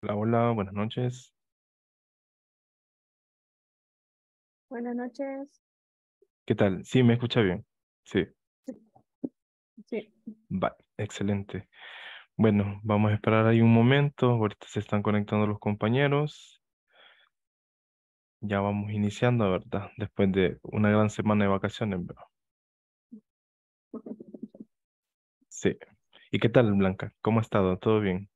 Hola, hola, buenas noches. Buenas noches. ¿Qué tal? Sí, me escucha bien. Sí. Sí. Vale, excelente. Bueno, vamos a esperar ahí un momento. Ahorita se están conectando los compañeros. Ya vamos iniciando, ¿verdad? Después de una gran semana de vacaciones, Sí. ¿Y qué tal, Blanca? ¿Cómo ha estado? ¿Todo bien?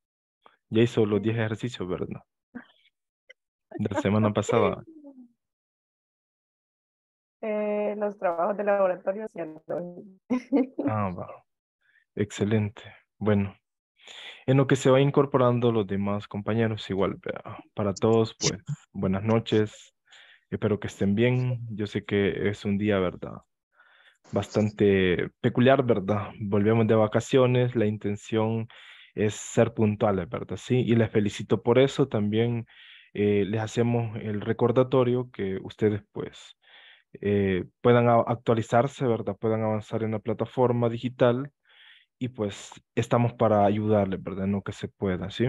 Ya hizo los 10 ejercicios, ¿verdad? De la semana pasada. Eh, los trabajos de laboratorio haciendo. Ah, va. Excelente. Bueno. En lo que se va incorporando los demás compañeros, igual para todos, pues buenas noches. Espero que estén bien. Yo sé que es un día, ¿verdad? Bastante peculiar, ¿verdad? Volvemos de vacaciones. La intención es ser puntuales, ¿verdad? Sí, y les felicito por eso. También eh, les hacemos el recordatorio que ustedes pues eh, puedan actualizarse, ¿verdad? Puedan avanzar en la plataforma digital y pues estamos para ayudarle, ¿verdad? No que se pueda, ¿sí?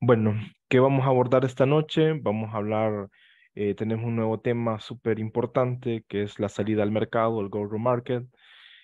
Bueno, ¿qué vamos a abordar esta noche? Vamos a hablar, eh, tenemos un nuevo tema súper importante que es la salida al mercado, el go-to-market.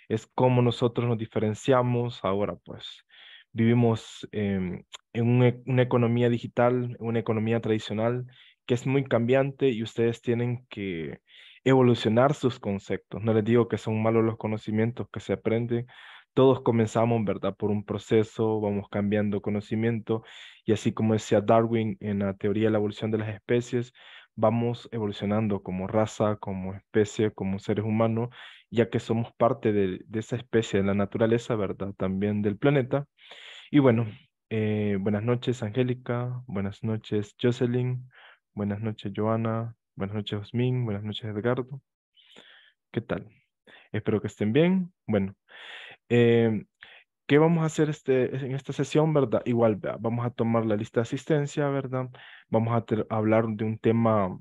Es cómo nosotros nos diferenciamos ahora, pues, vivimos em, en e, una, economía digital, una economía tradicional que es muy cambiante y ustedes tienen que evolucionar sus conceptos. No les digo que son malos los conocimientos que se aprenden. Todos comenzamos, ¿verdad? Por un proceso, vamos cambiando conocimiento y así como decía Darwin en la teoría de la evolución de las especies, vamos evolucionando como raza, como especie, como seres humanos ya que somos parte de, esa especie de la naturaleza, ¿verdad? También del planeta. Y bueno, eh, buenas noches Angélica, buenas noches Jocelyn, buenas noches Joana, buenas noches Osmin, buenas noches Edgardo. ¿Qué tal? Espero que estén bien. Bueno, eh, ¿qué vamos a hacer este, en esta sesión, verdad? Igual, vamos a tomar la lista de asistencia, ¿verdad? Vamos a hablar de un tema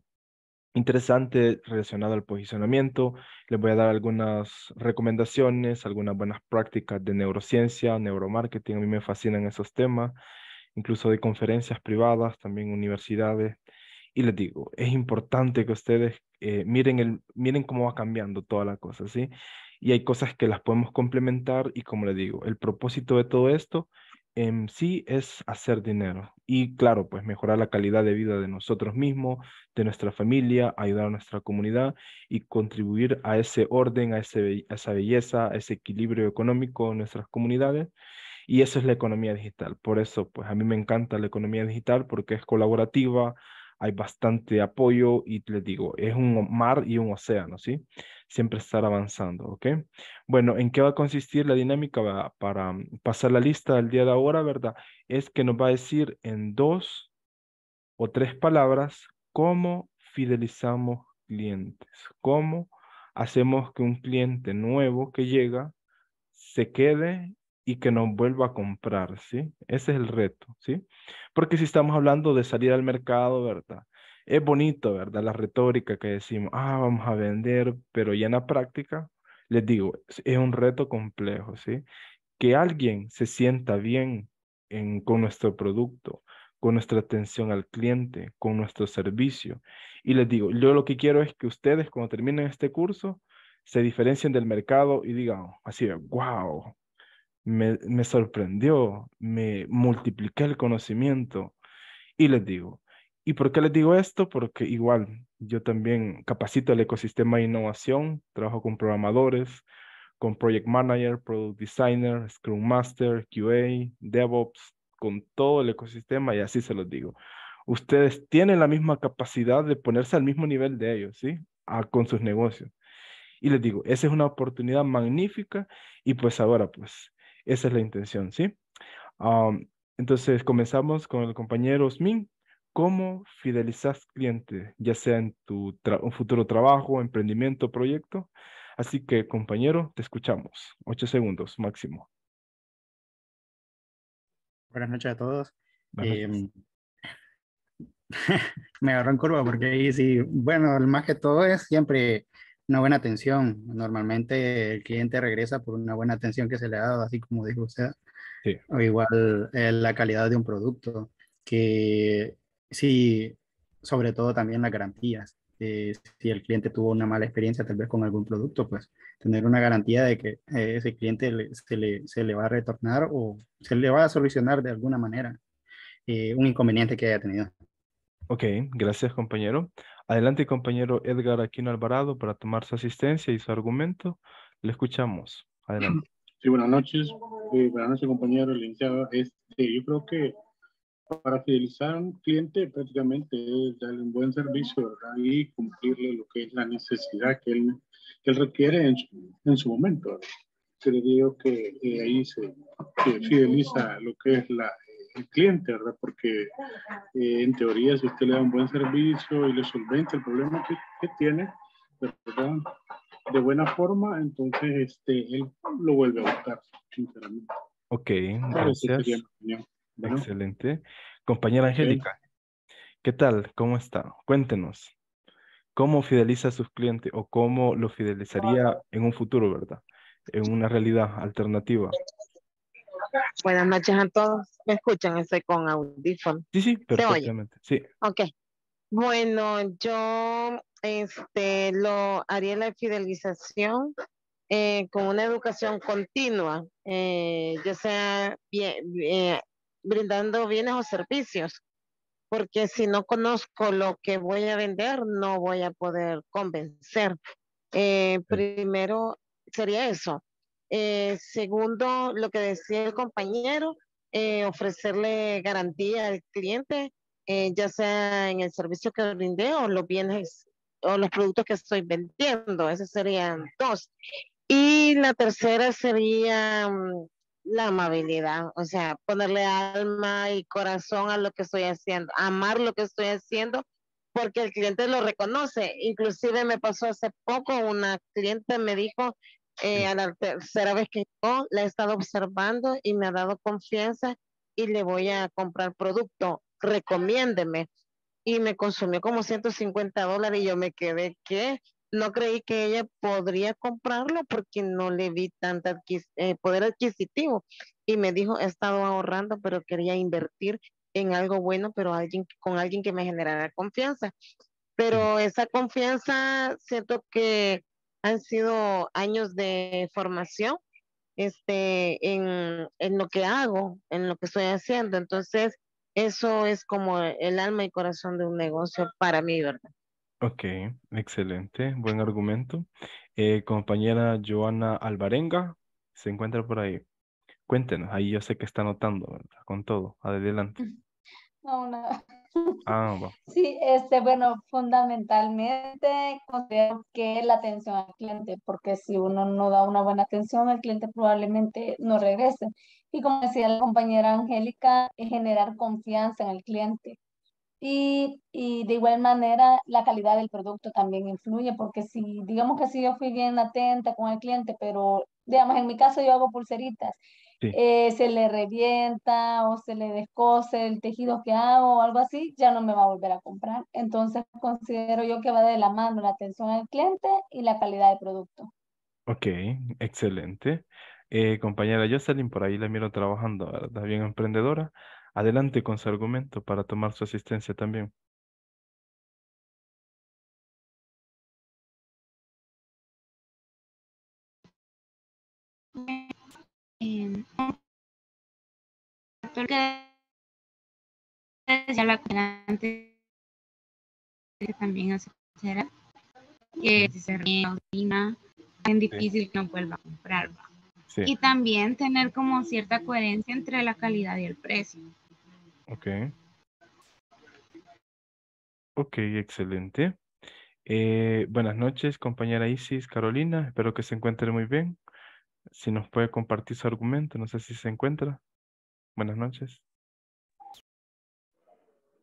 interesante relacionado al posicionamiento. Les voy a dar algunas recomendaciones, algunas buenas prácticas de neurociencia, neuromarketing. A mí me fascinan esos temas, incluso de conferencias privadas, también universidades. Y les digo, es importante que ustedes eh, miren, el, miren cómo va cambiando toda la cosa, ¿sí? Y hay cosas que las podemos complementar y como les digo, el propósito de todo esto en em, sí es hacer dinero y claro, pues mejorar la calidad de vida de nosotros mismos, de nuestra familia, ayudar a nuestra comunidad y contribuir a ese orden, a, esa belleza, a ese equilibrio económico en nuestras comunidades. Y eso es la economía digital. Por eso, pues a mí me encanta la economía digital porque es colaborativa, hay bastante apoyo y les digo, es un mar y un océano, ¿sí? Siempre estar avanzando, ¿ok? Bueno, ¿en qué va a consistir la dinámica para mm, pasar la lista del día de ahora, verdad? Es que nos va a decir en dos o tres palabras cómo fidelizamos clientes, cómo hacemos que un cliente nuevo que llega se quede y que no vuelva a comprar, ¿sí? Ese es el reto, ¿sí? Porque si estamos hablando de salir al mercado, ¿verdad? Es bonito, ¿verdad? La retórica que decimos, ah, vamos a vender, pero ya en la práctica, les digo, es un reto complejo, ¿sí? Que alguien se sienta bien con nuestro producto, con nuestra atención al cliente, con nuestro servicio. Y les digo, yo lo que quiero es que ustedes cuando terminen este curso se diferencien del mercado y digan, así, wow, me, sorprendió, me multipliqué el conocimiento. Y les digo, ¿y por qué les digo esto? Porque igual yo también capacito el ecosistema de innovación, trabajo con programadores, con project manager, product designer, scrum master, QA, DevOps, con todo el ecosistema y así se los digo. Ustedes tienen la misma capacidad de ponerse al mismo nivel de ellos, ¿sí? Ah, con sus negocios. Y les digo, esa es una oportunidad magnífica y pues ahora pues esa es la intención, ¿sí? entonces, comenzamos con el compañero Osmin. ¿Cómo fidelizas clientes, ya sea en tu futuro trabajo, emprendimiento, proyecto? Así que, compañero, te escuchamos. Ocho segundos máximo. Buenas noches a todos. Em, me agarró en curva porque ahí sí, bueno, más que todo es siempre una buena atención. Normalmente el cliente regresa por una buena atención que se le ha dado, así como dijo usted. O igual eh, la calidad de un producto, que sí, sobre todo también las garantías. Eh, si el cliente tuvo una mala experiencia tal vez con algún producto, pues tener una garantía de que eh, ese cliente se, le, se, le, va a retornar o se le va a solucionar de alguna manera un inconveniente que haya tenido. Ok, gracias compañero. Adelante, compañero Edgar Aquino Alvarado, para tomar su asistencia y su argumento. Le escuchamos. Adelante. Sí, buenas noches. Eh, buenas noches, compañero licenciado. Este, yo creo que para fidelizar a un cliente prácticamente es darle un buen servicio y cumplirle lo que es la necesidad que él, él requiere en su, en su momento. Creo que eh, ahí se, fideliza lo que es la, cliente, ¿verdad? Porque eh, en teoría si usted le da un buen servicio y le solventa el problema que, tiene, ¿verdad? De buena forma, entonces este, él lo vuelve a buscar, sinceramente. Ok, gracias. Excelente. Compañera Angélica, ¿qué tal? ¿Cómo está? Cuéntenos. ¿Cómo fideliza a sus clientes o cómo lo fidelizaría en un futuro, verdad? En una realidad alternativa. Buenas noches a todos. ¿Me escuchan? Estoy con audífono. Sí, sí, perfectamente. Sí. Ok. Bueno, yo este, lo haría la fidelización eh, con una educación continua, eh, ya sea bien, eh, brindando bienes o servicios, porque si no conozco lo que voy a vender, no voy a poder convencer. primero sería eso, eh, segundo, lo que decía el compañero, eh, ofrecerle garantía al cliente, eh, ya sea en el servicio que brinde o los bienes o los productos que estoy vendiendo. Esas serían dos. Y la tercera sería mm, la amabilidad, o sea, ponerle alma y corazón a lo que estoy haciendo, amar lo que estoy haciendo porque el cliente lo reconoce. Inclusive me pasó hace poco, una cliente me dijo, eh, a la tercera vez que yo la he estado observando y me ha dado confianza y le voy a comprar producto, recomiéndeme. Y me consumió como 150 dólares y yo me quedé que no creí que ella podría comprarlo porque no le vi tanto eh, poder adquisitivo. Y me dijo, he estado ahorrando, pero quería invertir en algo bueno, pero alguien, con alguien que me generara confianza. Pero esa confianza siento que han sido años de formación este, en, en, lo que hago, en lo que estoy haciendo. Entonces, eso es como el alma y corazón de un negocio para mí, ¿verdad? Ok, excelente, buen argumento. Eh, compañera Joana Alvarenga, se encuentra por ahí. Cuéntenos, ahí yo sé que está notando ¿verdad? Con todo, adelante. No, Ah, sí, este, bueno, fundamentalmente considero que la atención al cliente, porque si uno no da una buena atención, el cliente probablemente no regrese. Y como decía la compañera Angélica, es generar confianza en el cliente. Y, y, de igual manera, la calidad del producto también influye, porque si, digamos que si yo fui bien atenta con el cliente, pero, digamos, en mi caso yo hago pulseritas eh, se le revienta o se le descose el tejido que hago o algo así, ya no me va a volver a comprar. Entonces considero yo que va de la mano la atención al cliente y la calidad del producto. Ok, excelente. Eh, compañera Jocelyn, por ahí la miro trabajando, ¿verdad? Bien emprendedora. Adelante con su argumento para tomar su asistencia también. ya la también que si se es difícil que no vuelva a comprar. Y también tener como cierta coherencia entre la calidad y el precio. Ok. Ok, excelente. Eh, buenas noches, compañera Isis, Carolina. Espero que se encuentre muy bien. Si nos puede compartir su argumento, no sé si se encuentra. Buenas noches.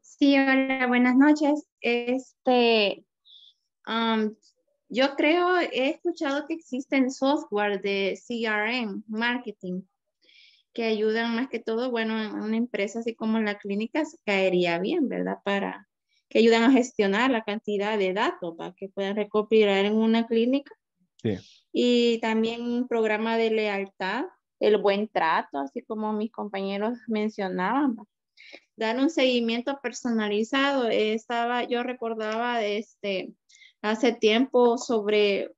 Sí, hola, buenas noches. Este, um, yo creo, he escuchado que existen software de CRM, marketing, que ayudan más que todo, bueno, en una empresa así como en la clínica caería bien, ¿verdad? Para que ayudan a gestionar la cantidad de datos para que puedan recopilar en una clínica. Y también un programa de lealtad el buen trato, así como mis compañeros mencionaban. Dar un seguimiento personalizado. Estaba, yo recordaba este, hace tiempo sobre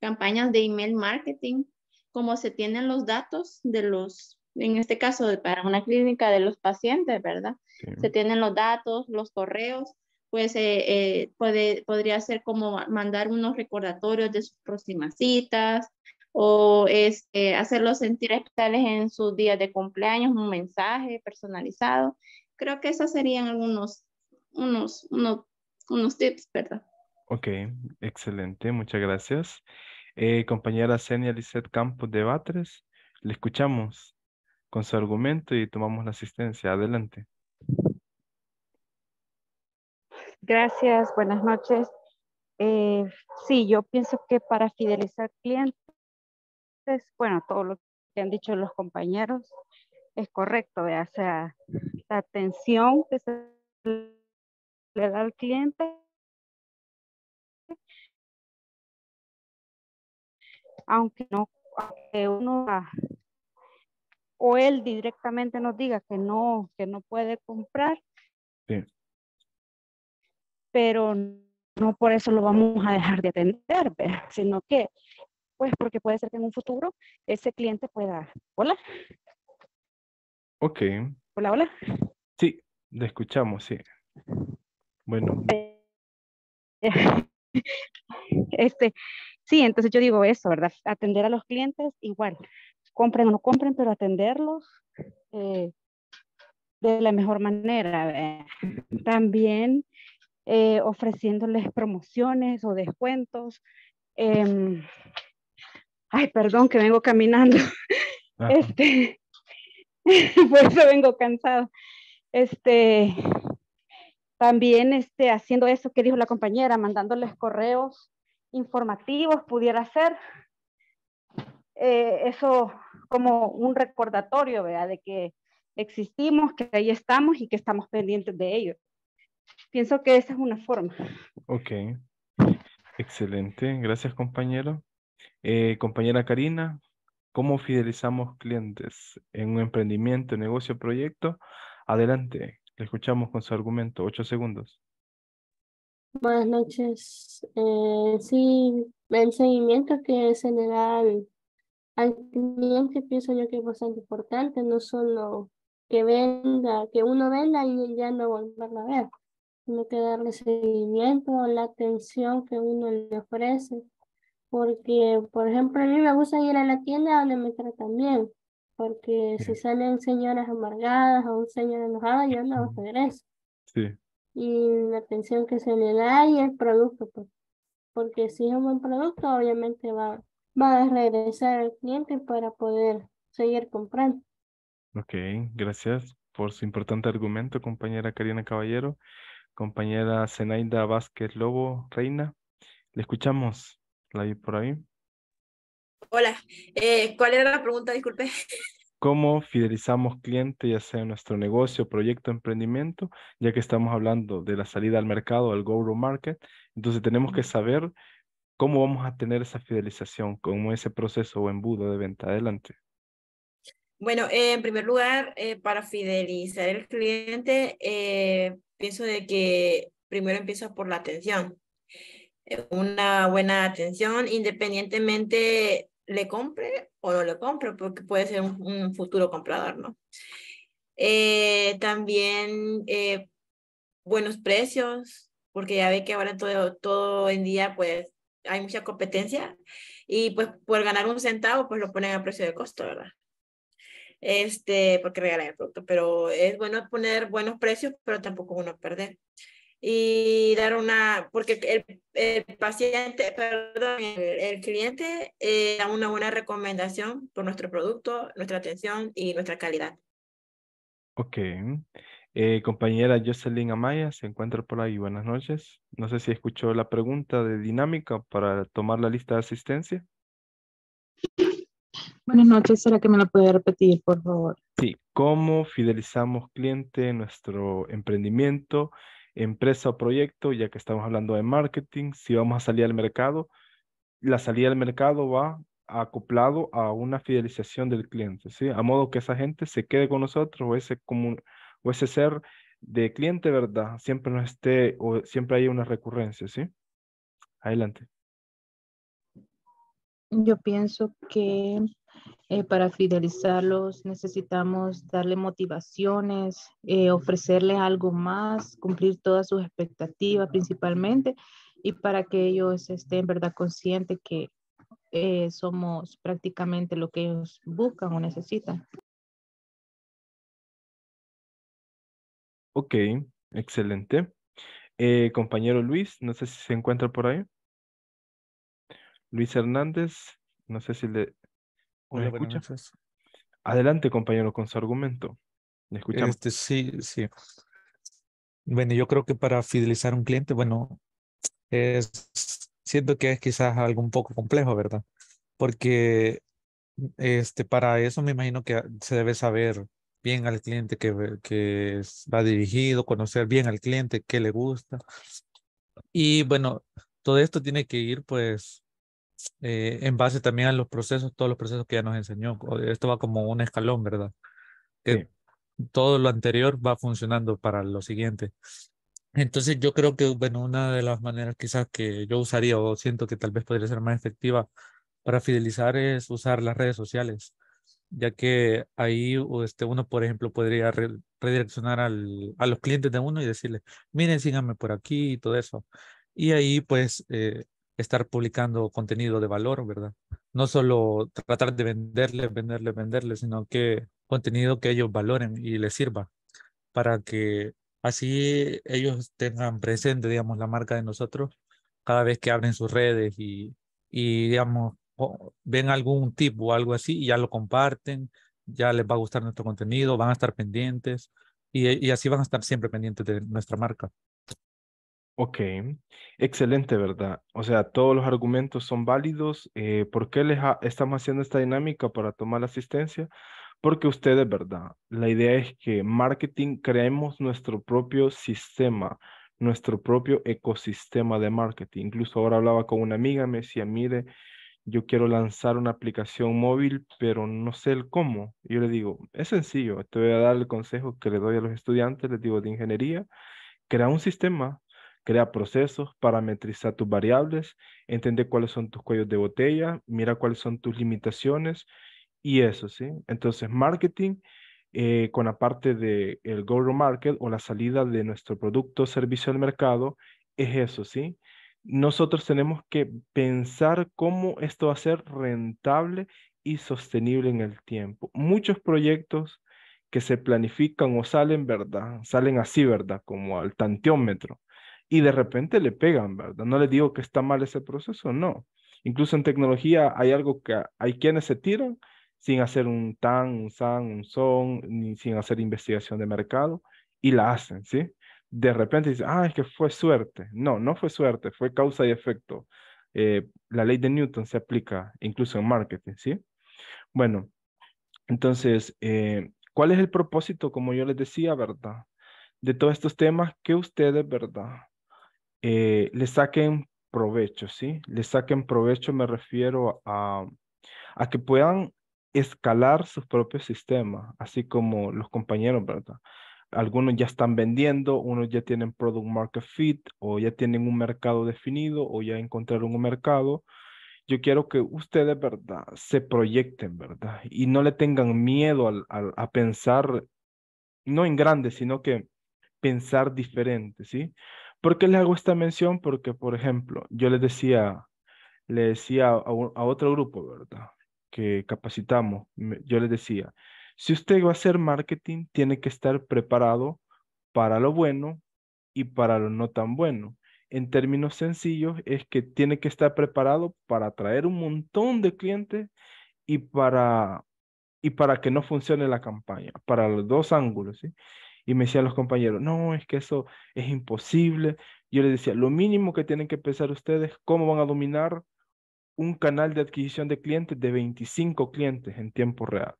campañas de email marketing, como se tienen los datos de los, en este caso para una clínica de los pacientes, ¿verdad? Se tienen los datos, los correos, pues eh, eh, puede, podría ser como mandar unos recordatorios de sus próximas citas, o este, hacerlos sentir especiales en sus días de cumpleaños, un mensaje personalizado. Creo que esos serían algunos unos, unos, unos tips, ¿verdad? Ok, excelente, muchas gracias. Eh, compañera Senia Lisset Campos de Batres, le escuchamos con su argumento y tomamos la asistencia. Adelante. Gracias, buenas noches. Eh, sí, yo pienso que para fidelizar clientes bueno, todo lo que han dicho los compañeros es correcto, o sea, la atención que se le da al cliente aunque no uno ah, o él directamente nos diga que no que no puede comprar pero no por eso lo vamos a dejar de atender sino que pues porque puede ser que en un futuro ese cliente pueda, hola. Ok. Hola, hola. Sí, le escuchamos, sí. Bueno. Este, sí, entonces yo digo eso, ¿verdad? Atender a los clientes igual, compren o no compren, pero atenderlos eh, de la mejor manera. Eh. También eh, ofreciéndoles promociones o descuentos. Em, ay, perdón que vengo caminando, este, por eso vengo cansado. Este, también este, haciendo eso que dijo la compañera, mandándoles correos informativos, pudiera ser eh, eso como un recordatorio, ¿verdad? De que existimos, que ahí estamos y que estamos pendientes de ello. Pienso que esa es una forma. Ok. Excelente. Gracias, compañero. Eh, compañera Karina, ¿cómo fidelizamos clientes en un emprendimiento, negocio, proyecto? Adelante, le escuchamos con su argumento, ocho segundos. Buenas noches. Eh, sí, el seguimiento que se le da al, cliente pienso yo que es bastante importante, no solo que venda, que uno venda y ya no volverla a ver, sino que darle seguimiento, la atención que uno le ofrece porque, por ejemplo, a mí me gusta ir a la tienda donde me tratan bien. Porque si salen señoras amargadas o un señor enojado, yo no regreso. Sí. Y la atención que se le da y el producto. Pues, porque si es un buen producto, obviamente va, va a regresar al cliente para poder seguir comprando. Ok, gracias por su importante argumento, compañera Karina Caballero, compañera Zenaida Vázquez Lobo Reina. Le escuchamos la por ahí. Hola, eh, ¿cuál era la pregunta? Disculpe. ¿Cómo fidelizamos clientes, ya sea en nuestro negocio, proyecto, emprendimiento? Ya que estamos hablando de la salida al mercado, al go-to market, entonces tenemos que saber cómo vamos a tener esa fidelización, cómo ese proceso o embudo de venta. Adelante. Bueno, eh, en primer lugar, eh, para fidelizar el cliente, pienso de que primero empiezo por la atención. Eh, una buena atención, independientemente le compre o no le compre, porque puede ser un, futuro comprador, ¿no? Eh, también eh, buenos precios, porque ya ve que ahora todo, todo en día, pues, hay mucha competencia y pues por ganar un centavo, pues lo ponen a precio de costo, ¿verdad? Este, porque regalan el producto, pero es bueno poner buenos precios, pero tampoco uno perder y dar una, porque el, paciente, perdón, el, cliente eh, da una buena recomendación por nuestro producto, nuestra atención y nuestra calidad. Ok. Eh, compañera Jocelyn Amaya se encuentra por ahí. Buenas noches. No sé si escuchó la pregunta de dinámica para tomar la lista de asistencia. Buenas noches. ¿Será que me la puede repetir, por favor? Sí. ¿Cómo fidelizamos cliente en nuestro emprendimiento? empresa o proyecto, ya que estamos hablando de marketing, si vamos a salir al mercado, la salida al mercado va acoplado a una fidelización del cliente, ¿sí? A modo que esa gente se quede con nosotros o ese, común, o ese ser de cliente, ¿verdad? Siempre no esté o siempre hay una recurrencia, ¿sí? Adelante. Yo pienso que eh, para fidelizarlos necesitamos darle motivaciones, eh, ofrecerles algo más, cumplir todas sus expectativas principalmente y para que ellos estén verdad conscientes que eh, somos prácticamente lo que ellos buscan o necesitan. Ok, excelente. compañero Luis, no sé si se encuentra por ahí. Luis Hernández, no sé si le, Adelante, compañero, con su argumento. ¿Me este, sí, sí. Bueno, yo creo que para fidelizar un cliente, bueno, siento que es quizás algo un poco complejo, ¿verdad? Porque este, para eso me imagino que se debe saber bien al cliente que, que va dirigido, conocer bien al cliente, qué le gusta. Y bueno, todo esto tiene que ir pues eh, en base también a los procesos, todos los procesos que ya nos enseñó. Esto va como un escalón, ¿verdad? Que todo lo anterior va funcionando para lo siguiente. Entonces yo creo que, bueno, una de las maneras quizás que yo usaría o siento que tal vez podría ser más efectiva para fidelizar es usar las redes sociales, ya que ahí este, uno, por ejemplo, podría redireccionar a los clientes de uno y decirle, miren, síganme por aquí y todo eso. Y ahí pues eh, estar publicando contenido de valor, ¿verdad? No solo tratar de venderle, venderle, venderle, sino que contenido que ellos valoren y les sirva para que así ellos tengan presente, digamos, la marca de nosotros cada vez que abren sus redes y, y digamos, ven algún tip o algo así y ya lo comparten, ya les va a gustar nuestro contenido, van a estar pendientes y así van a estar siempre pendientes de nuestra marca. Ok, excelente, ¿verdad? O sea, todos los argumentos son válidos. Eh, ¿Por qué les estamos haciendo esta dinámica para tomar la asistencia? Porque ustedes, ¿verdad? La idea es que marketing creemos nuestro propio sistema, nuestro propio ecosistema de marketing. Incluso ahora hablaba con una amiga, me decía, mire, yo quiero lanzar una aplicación móvil, pero no sé el cómo. yo le digo, es sencillo, te voy a dar el consejo que le doy a los estudiantes, les digo de ingeniería, crea un sistema crea procesos, parametriza tus variables, entiende cuáles son tus cuellos de botella, mira cuáles son tus limitaciones y eso, ¿sí? Entonces, marketing eh, con la parte del el go-to-market o la salida de nuestro producto o servicio al mercado es eso, ¿sí? Nosotros tenemos que pensar cómo esto va a ser rentable y sostenible en el tiempo. Muchos proyectos que se planifican o salen, ¿verdad? Salen así, ¿verdad? Como al tanteómetro y de repente le pegan, ¿verdad? No le digo que está mal ese proceso, no. Incluso en tecnología hay algo que hay quienes se tiran sin hacer un tan, un san, un son, ni sin hacer investigación de mercado y la hacen, ¿sí? De repente dicen, ah, es que fue suerte. No, no fue suerte, fue causa y efecto. Eh, la ley de Newton se aplica incluso en marketing, ¿sí? Bueno, entonces, eh, ¿cuál es el propósito, como yo les decía, verdad? De todos estos temas que ustedes, verdad, eh, le saquen provecho, ¿sí? Le saquen provecho, me refiero a, a que puedan escalar sus propios sistemas, así como los compañeros, ¿verdad? Algunos ya están vendiendo, unos ya tienen product market fit o ya tienen un mercado definido o ya encontraron un mercado. Yo quiero que ustedes, ¿verdad? Se proyecten, ¿verdad? Y no le tengan miedo al a pensar, no en grande, sino que pensar diferente, ¿sí? ¿Por qué les hago esta mención? Porque, por ejemplo, yo les decía, le decía a, otro grupo, ¿verdad? Que capacitamos, yo les decía, si usted va a hacer marketing, tiene que estar preparado para lo bueno y para lo no tan bueno. En términos sencillos, es que tiene que estar preparado para atraer un montón de clientes y para, y para que no funcione la campaña, para los dos ángulos, ¿sí? Y me decían los compañeros, no, es que eso es imposible. Yo les decía, lo mínimo que tienen que pensar ustedes, cómo van a dominar un canal de adquisición de clientes de 25 clientes en tiempo real,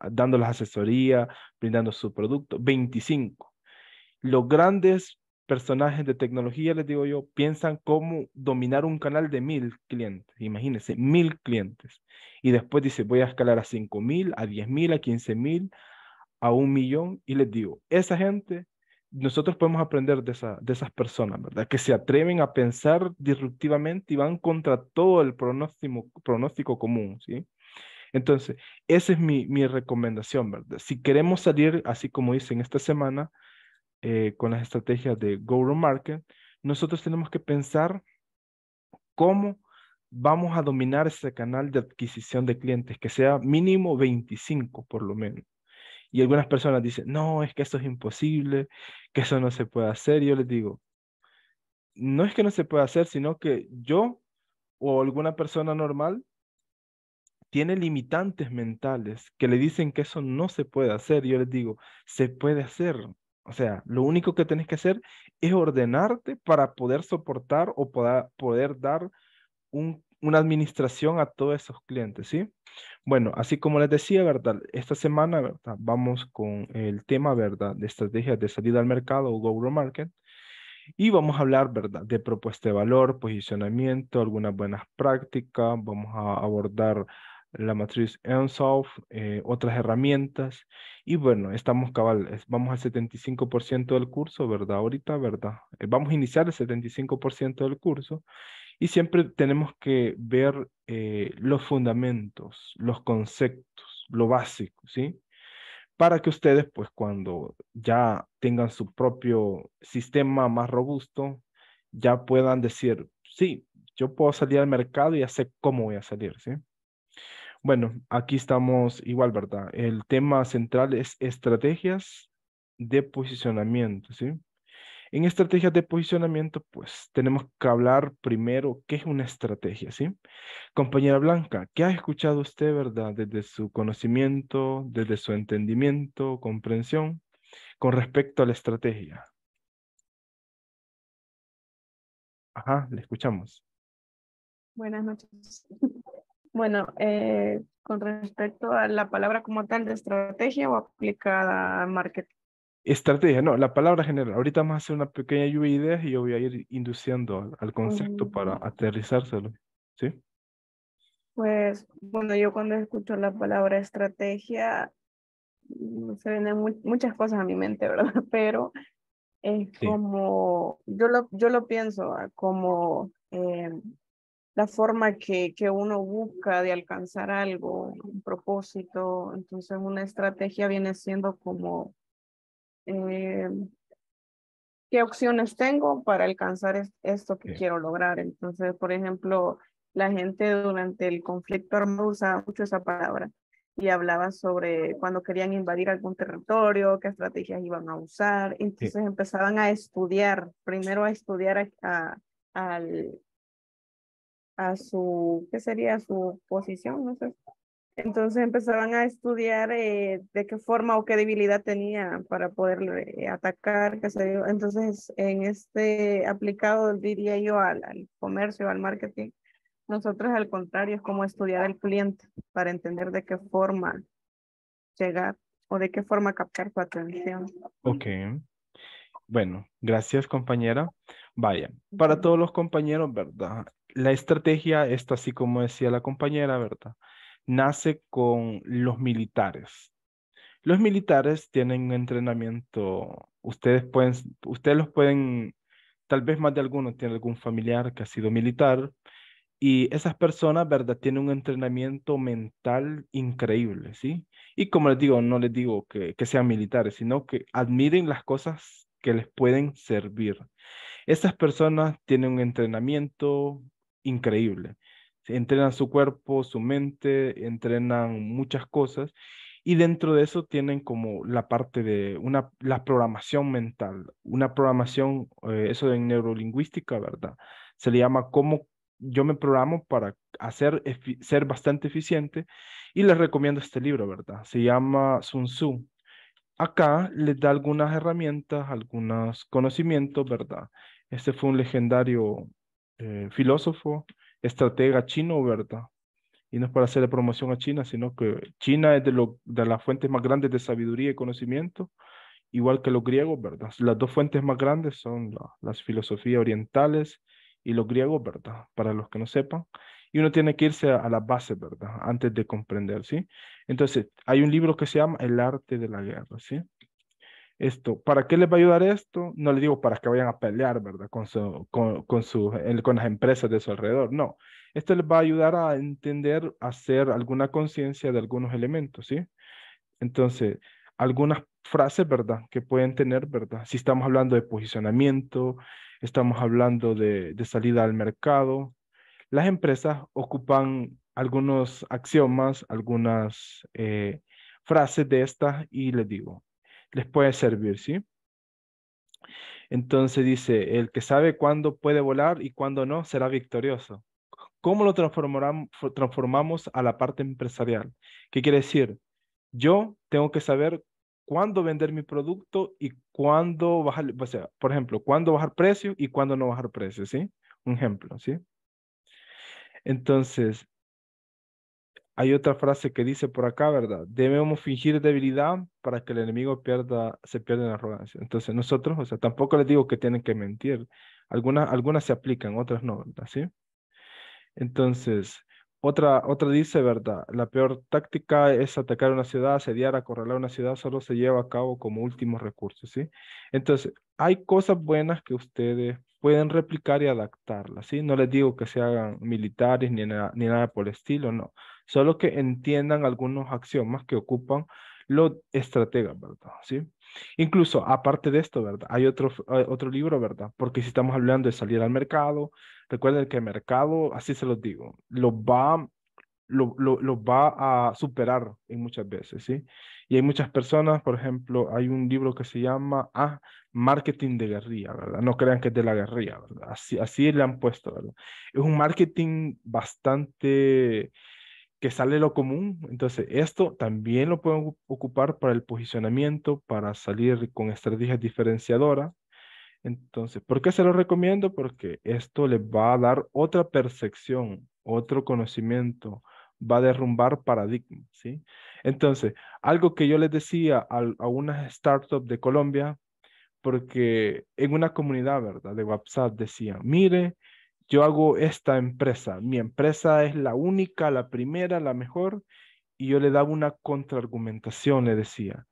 ah, dándoles asesoría, brindando su producto, 25. Los grandes personajes de tecnología, les digo yo, piensan cómo dominar un canal de mil clientes. Imagínense, mil clientes. Y después dice, voy a escalar a cinco mil, a diez mil, a quince mil, a un millón y les digo, esa gente, nosotros podemos aprender de, esa, de esas personas, ¿verdad? Que se atreven a pensar disruptivamente y van contra todo el pronóstico, pronóstico común, ¿sí? Entonces, esa es mi, mi recomendación, ¿verdad? Si queremos salir, así como en esta semana, eh, con las estrategias de Go Market, nosotros tenemos que pensar cómo vamos a dominar ese canal de adquisición de clientes, que sea mínimo 25 por lo menos. Y algunas personas dicen, no, es que eso es imposible, que eso no se puede hacer. yo les digo, no es que no se pueda hacer, sino que yo o alguna persona normal tiene limitantes mentales que le dicen que eso no se puede hacer. Yo les digo, se puede hacer. O sea, lo único que tenés que hacer es ordenarte para poder soportar o poder, poder dar un una administración a todos esos clientes, ¿sí? Bueno, así como les decía, ¿verdad? Esta semana, Vamos con el tema, ¿verdad? De estrategias de salida al mercado o go-to-market. Y vamos a hablar, ¿verdad? De propuesta de valor, posicionamiento, algunas buenas prácticas. Vamos a abordar la matriz ENSOF, eh, otras herramientas. Y bueno, estamos cabal, vamos al 75% del curso, ¿verdad? Ahorita, ¿verdad? Eh, vamos a iniciar el 75% del curso y siempre tenemos que ver eh, los fundamentos, los conceptos, lo básico, ¿sí? Para que ustedes, pues cuando ya tengan su propio sistema más robusto, ya puedan decir, sí, yo puedo salir al mercado y ya sé cómo voy a salir, ¿sí? Bueno, aquí estamos igual, ¿verdad? El tema central es estrategias de posicionamiento, ¿sí? En estrategias de posicionamiento, pues tenemos que hablar primero qué es una estrategia, ¿sí? Compañera Blanca, ¿qué ha escuchado usted, verdad, desde su conocimiento, desde su entendimiento, comprensión, con respecto a la estrategia? Ajá, le escuchamos. Buenas noches. Bueno, eh, con respecto a la palabra como tal de estrategia o aplicada a marketing. Estrategia, no, la palabra general. Ahorita vamos a hacer una pequeña lluvia de ideas y yo voy a ir induciendo al concepto para aterrizárselo. ¿Sí? Pues, bueno, yo cuando escucho la palabra estrategia, mm, se vienen muchas cosas a mi mente, ¿verdad? Pero es como, yo lo, yo lo pienso ah, como eh, la forma que, que uno busca de alcanzar algo, un propósito. Entonces, una estrategia viene siendo como eh, qué opciones tengo para alcanzar esto que quiero lograr. Entonces, por ejemplo, la gente durante el conflicto armado usaba mucho esa palabra y hablaba sobre cuando querían invadir algún territorio, qué estrategias iban a usar. Entonces empezaban a estudiar, primero a estudiar a, a, su, ¿qué sería? Su posición, no entonces empezaban a estudiar eh, de qué forma o qué debilidad tenía para poder eh, atacar. entonces, en este aplicado, diría yo, al, al, comercio, al marketing, nosotros al contrario, es como estudiar al cliente para entender de qué forma llegar o de qué forma captar su atención. Ok. Bueno, gracias compañera. Vaya, para todos los compañeros, ¿verdad? La estrategia está así como decía la compañera, ¿verdad? nace con los militares. Los militares tienen un entrenamiento, ustedes, pueden, ustedes los pueden, tal vez más de alguno tiene algún familiar que ha sido militar, y esas personas, ¿verdad? Tienen un entrenamiento mental increíble, ¿sí? Y como les digo, no les digo que, que sean militares, sino que admiren las cosas que les pueden servir. Esas personas tienen un entrenamiento increíble entrenan su cuerpo, su mente, entrenan muchas cosas y dentro de eso tienen como la parte de una, la programación mental, una programación, eh, eso de neurolingüística, ¿verdad? Se le llama cómo yo me programo para hacer, ser bastante eficiente y les recomiendo este libro, ¿verdad? Se llama Sun Tzu. Acá les da algunas herramientas, algunos conocimientos, ¿verdad? Este fue un legendario eh, filósofo estratega chino, ¿verdad? Y no es para hacerle promoción a China, sino que China es de, lo, de las fuentes más grandes de sabiduría y conocimiento, igual que los griegos, ¿verdad? Las dos fuentes más grandes son las filosofías orientales y los griegos, ¿verdad? Para los que no sepan. Y uno tiene que irse a, la base, ¿verdad? Antes de comprender, ¿sí? Entonces, hay un libro que se llama El arte de la guerra, ¿sí? esto, ¿para qué les va a ayudar esto? No le digo para que vayan a pelear, ¿verdad? Con, su, con, su, con las empresas de su alrededor, no. Esto les va a ayudar a entender, a hacer alguna conciencia de algunos elementos, ¿sí? Entonces, algunas frases, ¿verdad? Que pueden tener, ¿verdad? Si estamos hablando de posicionamiento, estamos hablando de, de salida al mercado, las empresas ocupan algunos axiomas, algunas eh, frases de estas y les digo, les puede servir, ¿sí? Entonces dice, el que sabe cuándo puede volar y cuándo no, será victorioso. ¿Cómo lo transformamos a la parte empresarial? ¿Qué quiere decir? Yo tengo que saber cuándo vender mi producto y cuándo bajar, o sea, por ejemplo, cuándo bajar precio y cuándo no bajar precio, ¿sí? Un ejemplo, ¿sí? Entonces, hay otra frase que dice por acá, ¿verdad? Debemos fingir debilidad para que el enemigo pierda, se pierda en arrogancia. Entonces nosotros, o sea, tampoco les digo que tienen que mentir. Algunas, algunas se aplican, otras no, ¿verdad? ¿Sí? Entonces, otra, otra dice, ¿verdad? La peor táctica es atacar una ciudad, asediar, acorralar una ciudad, solo se lleva a cabo como último recurso, ¿sí? Entonces, hay cosas buenas que ustedes pueden replicar y adaptarlas, ¿sí? No les digo que se hagan militares ni, ni nada por el estilo, no solo que entiendan algunos axiomas que ocupan los estrategas, ¿verdad? ¿Sí? Incluso, aparte de esto, ¿verdad? Hay otro, eh, otro libro, ¿verdad? Porque si estamos hablando de salir al mercado, recuerden que el mercado, así se los digo, lo va, lo, va a superar en muchas veces, ¿sí? Y hay muchas personas, por ejemplo, hay un libro que se llama ah, Marketing de Guerrilla, ¿verdad? No crean que es de la guerrilla, ¿verdad? Así, así le han puesto, ¿verdad? Es un marketing bastante que sale lo común. Entonces, esto también lo pueden ocupar para el posicionamiento, para salir con estrategias diferenciadoras. Entonces, ¿por qué se lo recomiendo? Porque esto le va a dar otra percepción, otro conocimiento, va a derrumbar paradigmas, ¿sí? Entonces, algo que yo les decía a, una startup de Colombia, porque en una comunidad, ¿verdad? De WhatsApp decían, mire, yo hago esta empresa, mi empresa es la única, la primera, la mejor, y yo le daba una contraargumentación, le decía.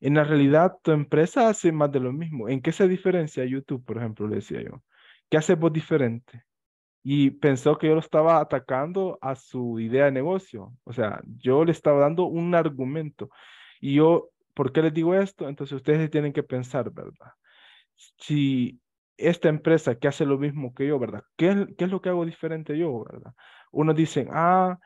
En la realidad, tu empresa hace más de lo mismo. ¿En qué se diferencia YouTube, por ejemplo? Le decía yo. ¿Qué hace vos diferente? Y pensó que yo lo estaba atacando a su idea de negocio. O sea, yo le estaba dando un argumento. Y yo, ¿por qué les digo esto? Entonces ustedes tienen que pensar, ¿verdad? Si esta empresa que hace lo mismo que yo, ¿verdad? ¿Qué es, lo que hago diferente yo, verdad? Uno dice, ah,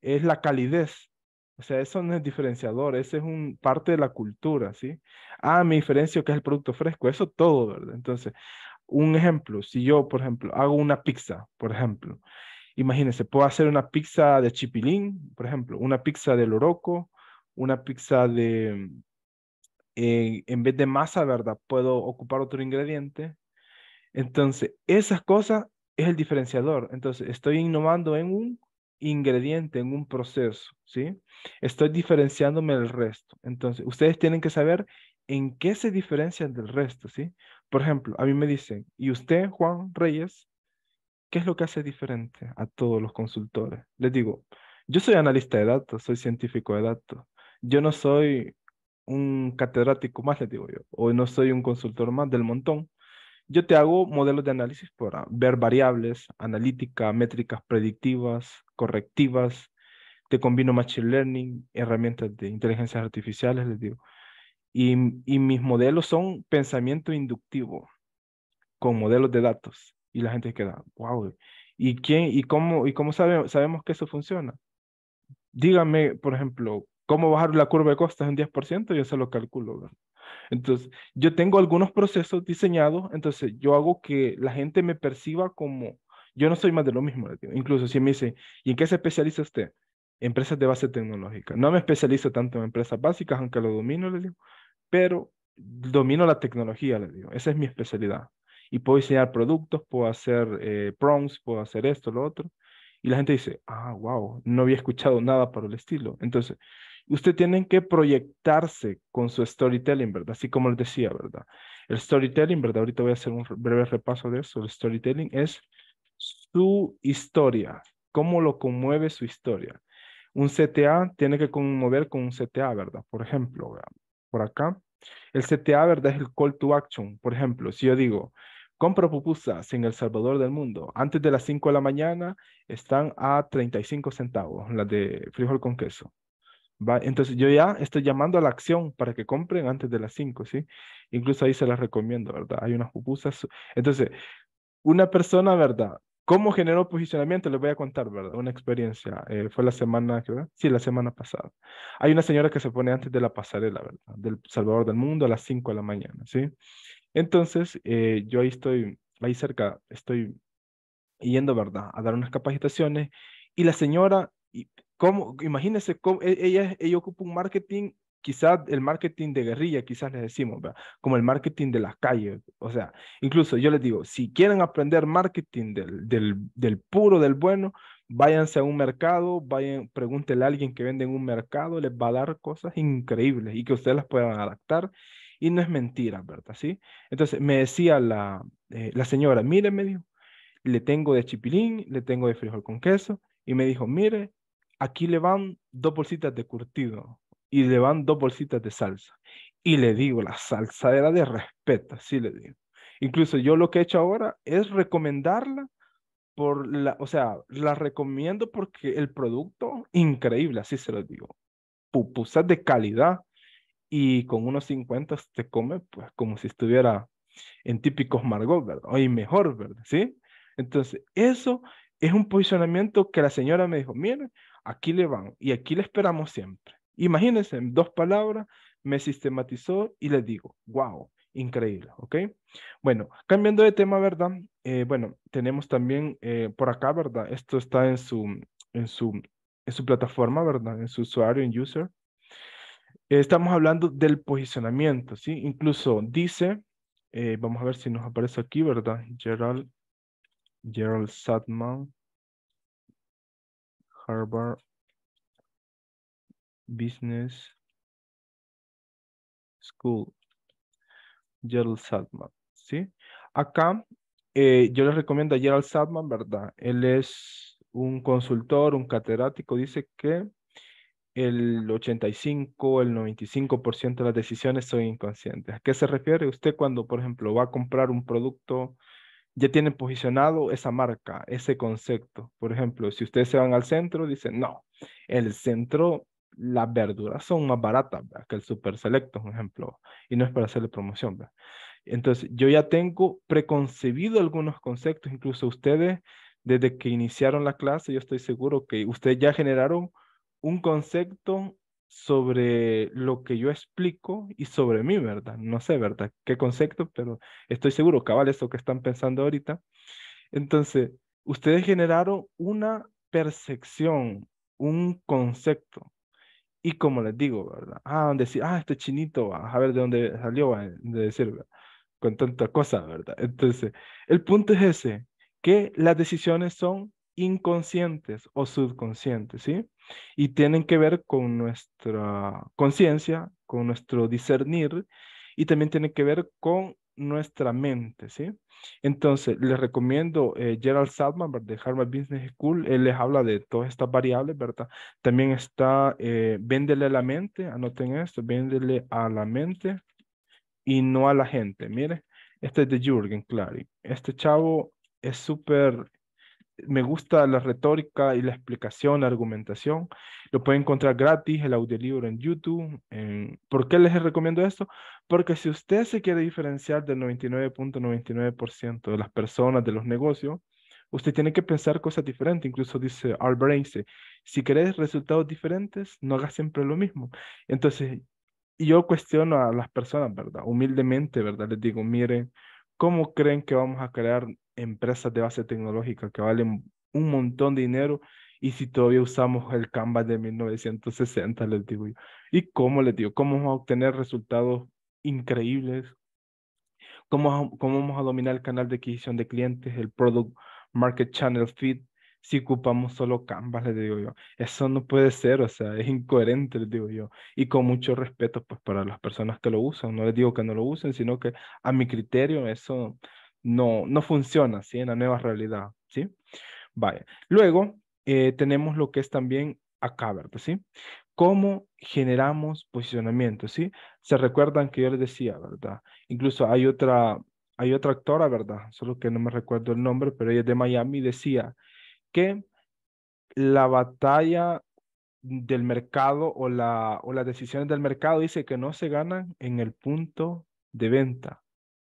es la calidez. O sea, eso no es diferenciador, ese es un parte de la cultura, ¿sí? Ah, mi diferencio que es el producto fresco, eso todo, ¿verdad? Entonces, un ejemplo, si yo, por ejemplo, hago una pizza, por ejemplo, imagínense, puedo hacer una pizza de chipilín, por ejemplo, una pizza de loroco, una pizza de, eh, en vez de masa, ¿verdad? Puedo ocupar otro ingrediente, entonces, esas cosas es el diferenciador. Entonces, estoy innovando en un ingrediente, en un proceso, ¿sí? Estoy diferenciándome del resto. Entonces, ustedes tienen que saber en qué se diferencian del resto, ¿sí? Por ejemplo, a mí me dicen, ¿y usted, Juan Reyes, qué es lo que hace diferente a todos los consultores? Les digo, yo soy analista de datos, soy científico de datos. Yo no soy un catedrático más, les digo yo, o no soy un consultor más del montón. Yo te hago modelos de análisis para ver variables, analítica, métricas predictivas, correctivas, te combino machine learning, herramientas de inteligencias artificiales, les digo. Y, y mis modelos son pensamiento inductivo con modelos de datos. Y la gente queda, wow, ¿y quién y cómo, y cómo sabemos que eso funciona? Dígame, por ejemplo, cómo bajar la curva de costas en 10%, yo se lo calculo. Entonces, yo tengo algunos procesos diseñados, entonces yo hago que la gente me perciba como, yo no soy más de lo mismo, incluso si me dicen, ¿y en qué se especializa usted? Empresas de base tecnológica. No me especializo tanto en empresas básicas, aunque lo domino, le digo, pero domino la tecnología, le digo, esa es mi especialidad. Y puedo diseñar productos, puedo hacer eh, puedo hacer esto, lo otro. Y la gente dice, ah, wow, no había escuchado nada para el estilo. Entonces, Usted tiene que proyectarse con su storytelling, ¿verdad? Así como les decía, ¿verdad? El storytelling, ¿verdad? Ahorita voy a hacer un breve repaso de eso. El storytelling es su historia, cómo lo conmueve su historia. Un CTA tiene que conmover con un CTA, ¿verdad? Por ejemplo, por acá. El CTA, ¿verdad? Es el call to action. Por ejemplo, si yo digo, compra pupusas en El Salvador del Mundo, antes de las 5 de la mañana están a 35 centavos, las de frijol con queso entonces yo ya estoy llamando a la acción para que compren antes de las 5, ¿sí? Incluso ahí se las recomiendo, ¿verdad? Hay unas pupusas. Entonces, una persona, ¿verdad? ¿Cómo generó posicionamiento? Les voy a contar, ¿verdad? Una experiencia. Eh, fue la semana, ¿verdad? Sí, la semana pasada. Hay una señora que se pone antes de la pasarela, ¿verdad? Del Salvador del Mundo a las 5 de la mañana, ¿sí? Entonces, eh, yo ahí estoy, ahí cerca, estoy yendo, ¿verdad? A dar unas capacitaciones y la señora y Imagínense cómo e, ella, ella ocupa un marketing, quizás el marketing de guerrilla, quizás les decimos, como el marketing de las calles. O sea, incluso yo les digo, si quieren aprender marketing del, del, del puro, del bueno, váyanse a un mercado, vayan, pregúntele a alguien que vende en un mercado, les va a dar cosas increíbles y que ustedes las puedan adaptar. Y no es mentira, ¿verdad? ¿Sí? Entonces me decía la, eh, la señora, mire, me dijo, le tengo de chipilín, le tengo de frijol con queso, y me dijo, mire, aquí le van dos bolsitas de curtido y le van dos bolsitas de salsa. Y le digo, la salsa era de respeto, sí le digo. Incluso yo lo que he hecho ahora es recomendarla por la, o sea, la recomiendo porque el producto increíble, así se lo digo. Pupusas de calidad y con unos 50 te come pues como si estuviera en típicos Margot, ¿verdad? hoy mejor, ¿verdad? ¿Sí? Entonces, eso es un posicionamiento que la señora me dijo, mire, aquí le van y aquí le esperamos siempre. Imagínense, en dos palabras me sistematizó y le digo, wow, increíble, ¿ok? Bueno, cambiando de tema, ¿verdad? Eh, bueno, tenemos también eh, por acá, ¿verdad? Esto está en su, en su, en su plataforma, ¿verdad? En su usuario, en user. estamos hablando del posicionamiento, ¿sí? Incluso dice, eh, vamos a ver si nos aparece aquí, ¿verdad? Gerald, Gerald Sadman. Business School, Gerald Sadman, ¿sí? Acá eh, yo les recomiendo a Gerald Sadman, ¿verdad? Él es un consultor, un catedrático, dice que el 85, el 95% de las decisiones son inconscientes. ¿A qué se refiere usted cuando, por ejemplo, va a comprar un producto ya tienen posicionado esa marca, ese concepto. Por ejemplo, si ustedes se van al centro, dicen, no, el centro, las verduras son más baratas que el super selecto, por ejemplo, y no es para hacerle promoción. Entonces, yo ya tengo preconcebido algunos conceptos, incluso ustedes, desde que iniciaron la clase, yo estoy seguro que ustedes ya generaron un concepto sobre lo que yo explico y sobre mí, ¿verdad? No sé, ¿verdad? ¿Qué concepto? Pero estoy seguro, cabal, eso que están pensando ahorita. Entonces, ustedes generaron una percepción, un concepto. Y como les digo, ¿verdad? Ah, decir, ah, este chinito, a ver de dónde salió, de decir, con tanta cosa, ¿verdad? Entonces, el punto es ese, que las decisiones son inconscientes o subconscientes, ¿sí? Y tienen que ver con nuestra conciencia, con nuestro discernir y también tienen que ver con nuestra mente, ¿sí? Entonces, les recomiendo eh, Gerald Salman, de Harvard Business School, él les habla de todas estas variables, ¿verdad? También está eh, véndele a la mente, anoten esto, véndele a la mente y no a la gente, mire, este es de Jürgen Clary, este chavo es súper me gusta la retórica y la explicación, la argumentación. Lo pueden encontrar gratis, el audiolibro en YouTube. ¿Por qué les recomiendo esto? Porque si usted se quiere diferenciar del 99.99% de las personas, de los negocios, usted tiene que pensar cosas diferentes. Incluso dice Albert Einstein, si querés resultados diferentes, no hagas siempre lo mismo. Entonces, yo cuestiono a las personas, ¿verdad? Humildemente, ¿verdad? Les digo, miren, ¿cómo creen que vamos a crear empresas de base tecnológica que valen un montón de dinero y si todavía usamos el Canvas de 1960, les digo yo. ¿Y cómo les digo? ¿Cómo vamos a obtener resultados increíbles? ¿Cómo, cómo vamos a dominar el canal de adquisición de clientes, el Product Market Channel Fit si ocupamos solo Canvas, les digo yo? Eso no puede ser, o sea, es incoherente, les digo yo. Y con mucho respeto, pues, para las personas que lo usan. No les digo que no lo usen, sino que a mi criterio eso no, funciona, ¿sí? En la nueva realidad, ¿sí? Vaya. Luego, eh, tenemos lo que es también acá, ¿verdad? ¿Sí? ¿Cómo generamos posicionamiento, sí? Se recuerdan que yo les decía, ¿verdad? Incluso hay otra, hay otra actora, ¿verdad? Solo que no me recuerdo el nombre, pero ella es de Miami, decía que la batalla del mercado o, la, o las decisiones del mercado dice que no se ganan en el punto de venta.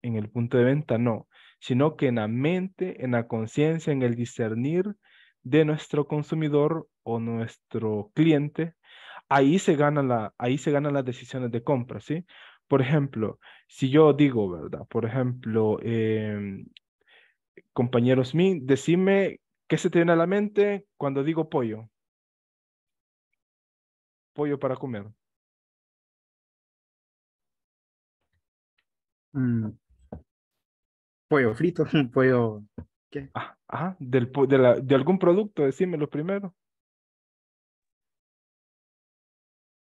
En el punto de venta, no sino que en la mente, en la conciencia, en el discernir de nuestro consumidor o nuestro cliente, ahí se ganan, ahí se ganan las decisiones de compra, ¿sí? Por ejemplo, si yo digo, ¿verdad? Por ejemplo, em, compañeros mí, decime qué se te viene a la mente cuando digo pollo. Pollo para comer. Mm pollo frito, pollo. ¿Qué? Ah, ah del, de, la, de, algún producto, decímelo primero.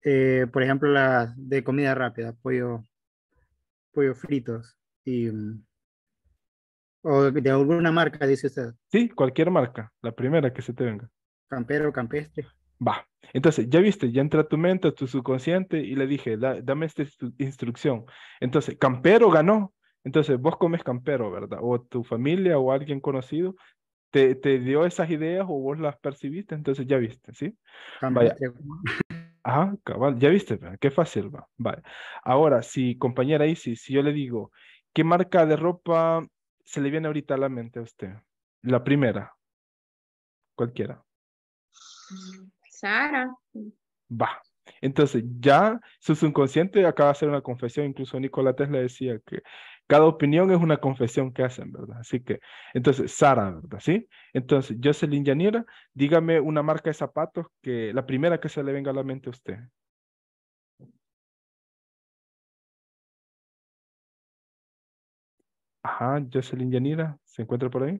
Eh, por ejemplo, la de comida rápida, pollo, pollo fritos y. Mm, o de alguna marca, dice usted. Sí, cualquier marca, la primera que se te venga. Campero, campestre. Va. Entonces, ya viste, ya entra tu mente, tu subconsciente y le dije, dame esta instrucción. Entonces, Campero ganó. Entonces, vos comes campero, ¿verdad? O tu familia o alguien conocido te, te dio esas ideas o vos las percibiste, entonces ya viste, ¿sí? Vaya. Ajá, cabal, ya viste, qué fácil va. Vale. Ahora, si compañera Isis, si yo le digo, ¿qué marca de ropa se le viene ahorita a la mente a usted? La primera, cualquiera. Sara. Va. Entonces, ya su subconsciente acaba de hacer una confesión, incluso Nikola Tesla decía que cada opinión es una confesión que hacen, ¿verdad? Así que, entonces, Sara, ¿verdad? ¿Sí? Entonces, Jocelyn Yanira, dígame una marca de zapatos que la primera que se le venga a la mente a usted. Ajá, Jocelyn Yanira, ¿se encuentra por ahí?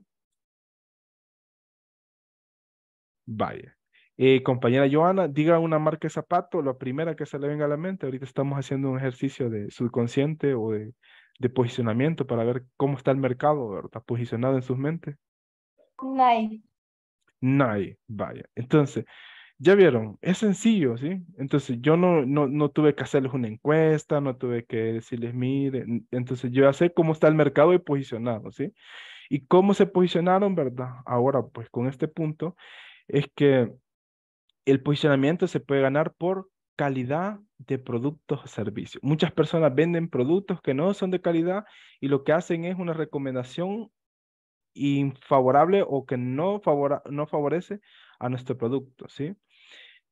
Vaya. Eh, compañera Joana, diga una marca de zapato, la primera que se le venga a la mente. Ahorita estamos haciendo un ejercicio de subconsciente o de de posicionamiento para ver cómo está el mercado, ¿verdad? Posicionado en sus mentes. Nadie. Nadie, vaya. Entonces, ya vieron, es sencillo, ¿sí? Entonces yo no, no, no tuve que hacerles una encuesta, no tuve que decirles, mire, entonces yo ya sé cómo está el mercado y posicionado, ¿sí? Y cómo se posicionaron, ¿verdad? Ahora, pues con este punto, es que el posicionamiento se puede ganar por calidad de productos o servicios. Muchas personas venden productos que no son de calidad y lo que hacen es una recomendación infavorable o que no, favorece a nuestro producto, ¿sí?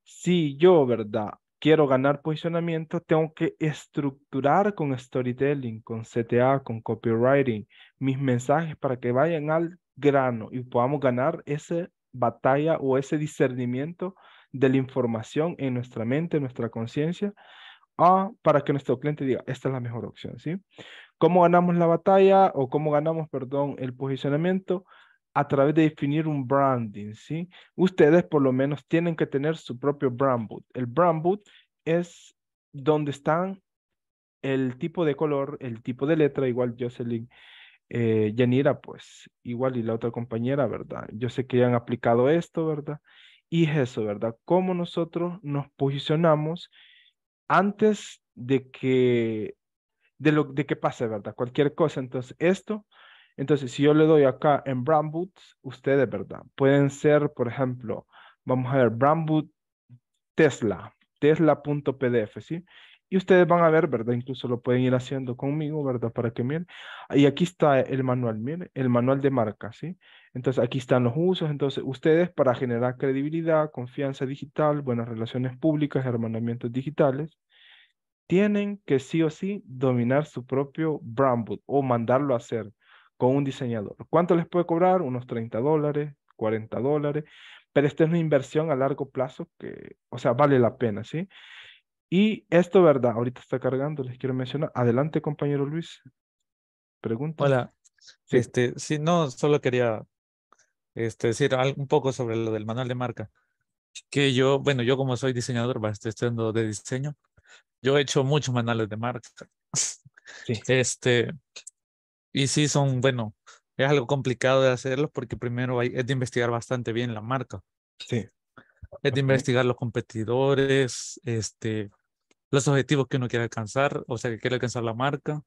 Si yo, ¿verdad? Quiero ganar posicionamiento, tengo que estructurar con storytelling, con CTA, con copywriting, mis mensajes para que vayan al grano y podamos ganar esa batalla o ese discernimiento de la información en nuestra mente, en nuestra conciencia, para que nuestro cliente diga, esta es la mejor opción, ¿sí? ¿Cómo ganamos la batalla o cómo ganamos, perdón, el posicionamiento? A través de definir un branding, ¿sí? Ustedes por lo menos tienen que tener su propio brand boot. El brand boot es donde están el tipo de color, el tipo de letra, igual Jocelyn, eh, Yanira, pues igual y la otra compañera, ¿verdad? Yo sé que ya han aplicado esto, ¿verdad? Y es eso, ¿verdad? Cómo nosotros nos posicionamos antes de que, de lo, de que pase, ¿verdad? Cualquier cosa. Entonces, esto, entonces, si yo le doy acá en Brand Boots, ustedes, ¿verdad? Pueden ser, por ejemplo, vamos a ver, Brand Tesla, tesla.pdf, ¿sí? Y ustedes van a ver, ¿verdad? Incluso lo pueden ir haciendo conmigo, ¿verdad? Para que miren. Y aquí está el manual, miren, el manual de marca, ¿sí? Entonces, aquí están los usos. Entonces, ustedes para generar credibilidad, confianza digital, buenas relaciones públicas, hermanamientos digitales, tienen que sí o sí dominar su propio brand o mandarlo a hacer con un diseñador. ¿Cuánto les puede cobrar? Unos 30 dólares, 40 dólares, pero esta es una inversión a largo plazo que, o sea, vale la pena, ¿sí? Y esto, ¿verdad? Ahorita está cargando, les quiero mencionar. Adelante, compañero Luis. Pregunta. Hola. Este, sí, no, solo quería este, decir algo, un poco sobre lo del manual de marca. Que yo, bueno, yo como soy diseñador, estudiando de diseño, yo he hecho muchos manuales de marca. Este, y sí son, bueno, es algo complicado de hacerlos porque primero hay, es de investigar bastante bien la marca. Sí. Es de investigar los competidores, este, los objetivos que uno quiere alcanzar, o sea, que quiere alcanzar la marca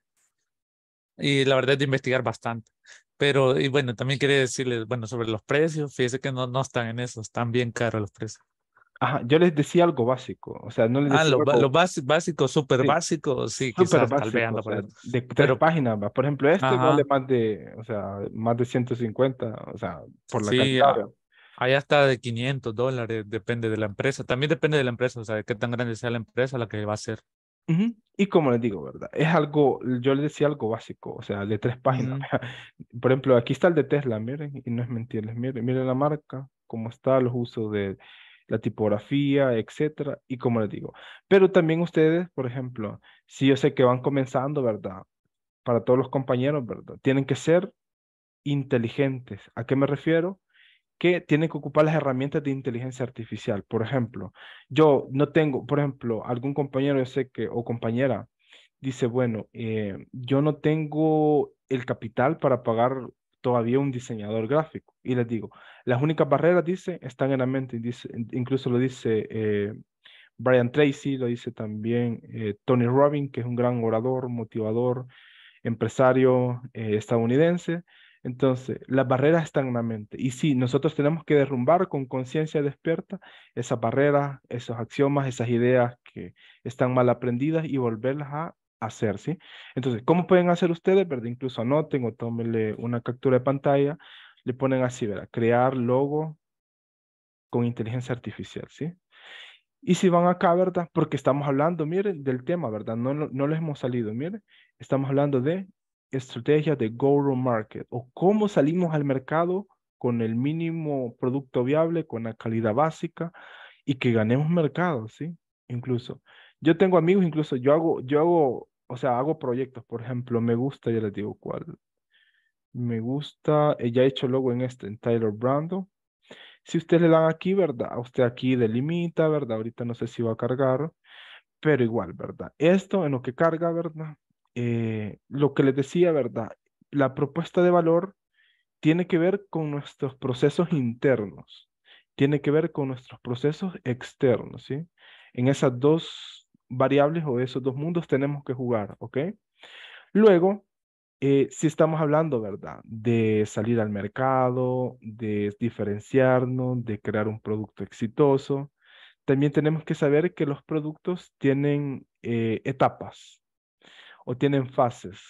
y la verdad es de investigar bastante. Pero, y bueno, también quería decirles, bueno, sobre los precios, fíjese que no, no están en eso, están bien caros los precios. Ajá, yo les decía algo básico, o sea, no les ah, decía Ah, lo, básico, súper básico, sí, quizás, básico, De Pero... páginas, por ejemplo, este vale más de, o sea, más de 150, o sea, por la sí, cantidad. Ahí hasta de 500 dólares, depende de la empresa. También depende de la empresa, o sea, de qué tan grande sea la empresa la que va a ser. Y como les digo, ¿verdad? Es algo, yo les decía algo básico, o sea, de tres páginas. Por ejemplo, aquí está el de Tesla, miren, y no es mentira, miren, miren la marca, cómo está, los usos de la tipografía, etcétera, y como les digo. Pero también ustedes, por ejemplo, si yo sé que van comenzando, ¿verdad? Para todos los compañeros, ¿verdad? Tienen que ser inteligentes. ¿A qué me refiero? que tienen que ocupar las herramientas de inteligencia artificial. Por ejemplo, yo no tengo, por ejemplo, algún compañero, yo sé que, o compañera, dice, bueno, eh, yo no tengo el capital para pagar todavía un diseñador gráfico. Y les digo, las únicas barreras, dice, están en la mente. incluso lo dice eh, Brian Tracy, lo dice también eh, Tony Robbins, que es un gran orador, motivador, empresario estadounidense. Entonces, las barreras están en la mente. Y sí, nosotros tenemos que derrumbar con conciencia despierta esas barreras, esos axiomas, esas ideas que están mal aprendidas y volverlas a hacer, ¿sí? Entonces, ¿cómo pueden hacer ustedes? ¿Verdad? Incluso anoten o tómenle una captura de pantalla, le ponen así, ¿verdad? Crear logo con inteligencia artificial, ¿sí? Y si van acá, ¿verdad? Porque estamos hablando, miren, del tema, ¿verdad? No, no les hemos salido, miren. Estamos hablando de estrategia de go-to-market o cómo salimos al mercado con el mínimo producto viable, con la calidad básica y que ganemos mercado, ¿sí? Incluso. Yo tengo amigos, incluso yo hago, yo hago, o sea, hago proyectos, por ejemplo, me gusta, ya les digo cuál. Me gusta, eh, ya he hecho logo en este, en Tyler Brando. Si ustedes le dan aquí, ¿verdad? usted aquí delimita, ¿verdad? Ahorita no sé si va a cargar, pero igual, ¿verdad? Esto en lo que carga, ¿verdad? Eh, lo que les decía, ¿verdad? La propuesta de valor tiene que ver con nuestros procesos internos, tiene que ver con nuestros procesos externos, ¿sí? En esas dos variables o esos dos mundos tenemos que jugar, ¿ok? Luego, eh, si estamos hablando, ¿verdad? De salir al mercado, de diferenciarnos, de crear un producto exitoso, también tenemos que saber que los productos tienen eh, etapas, o tienen fases.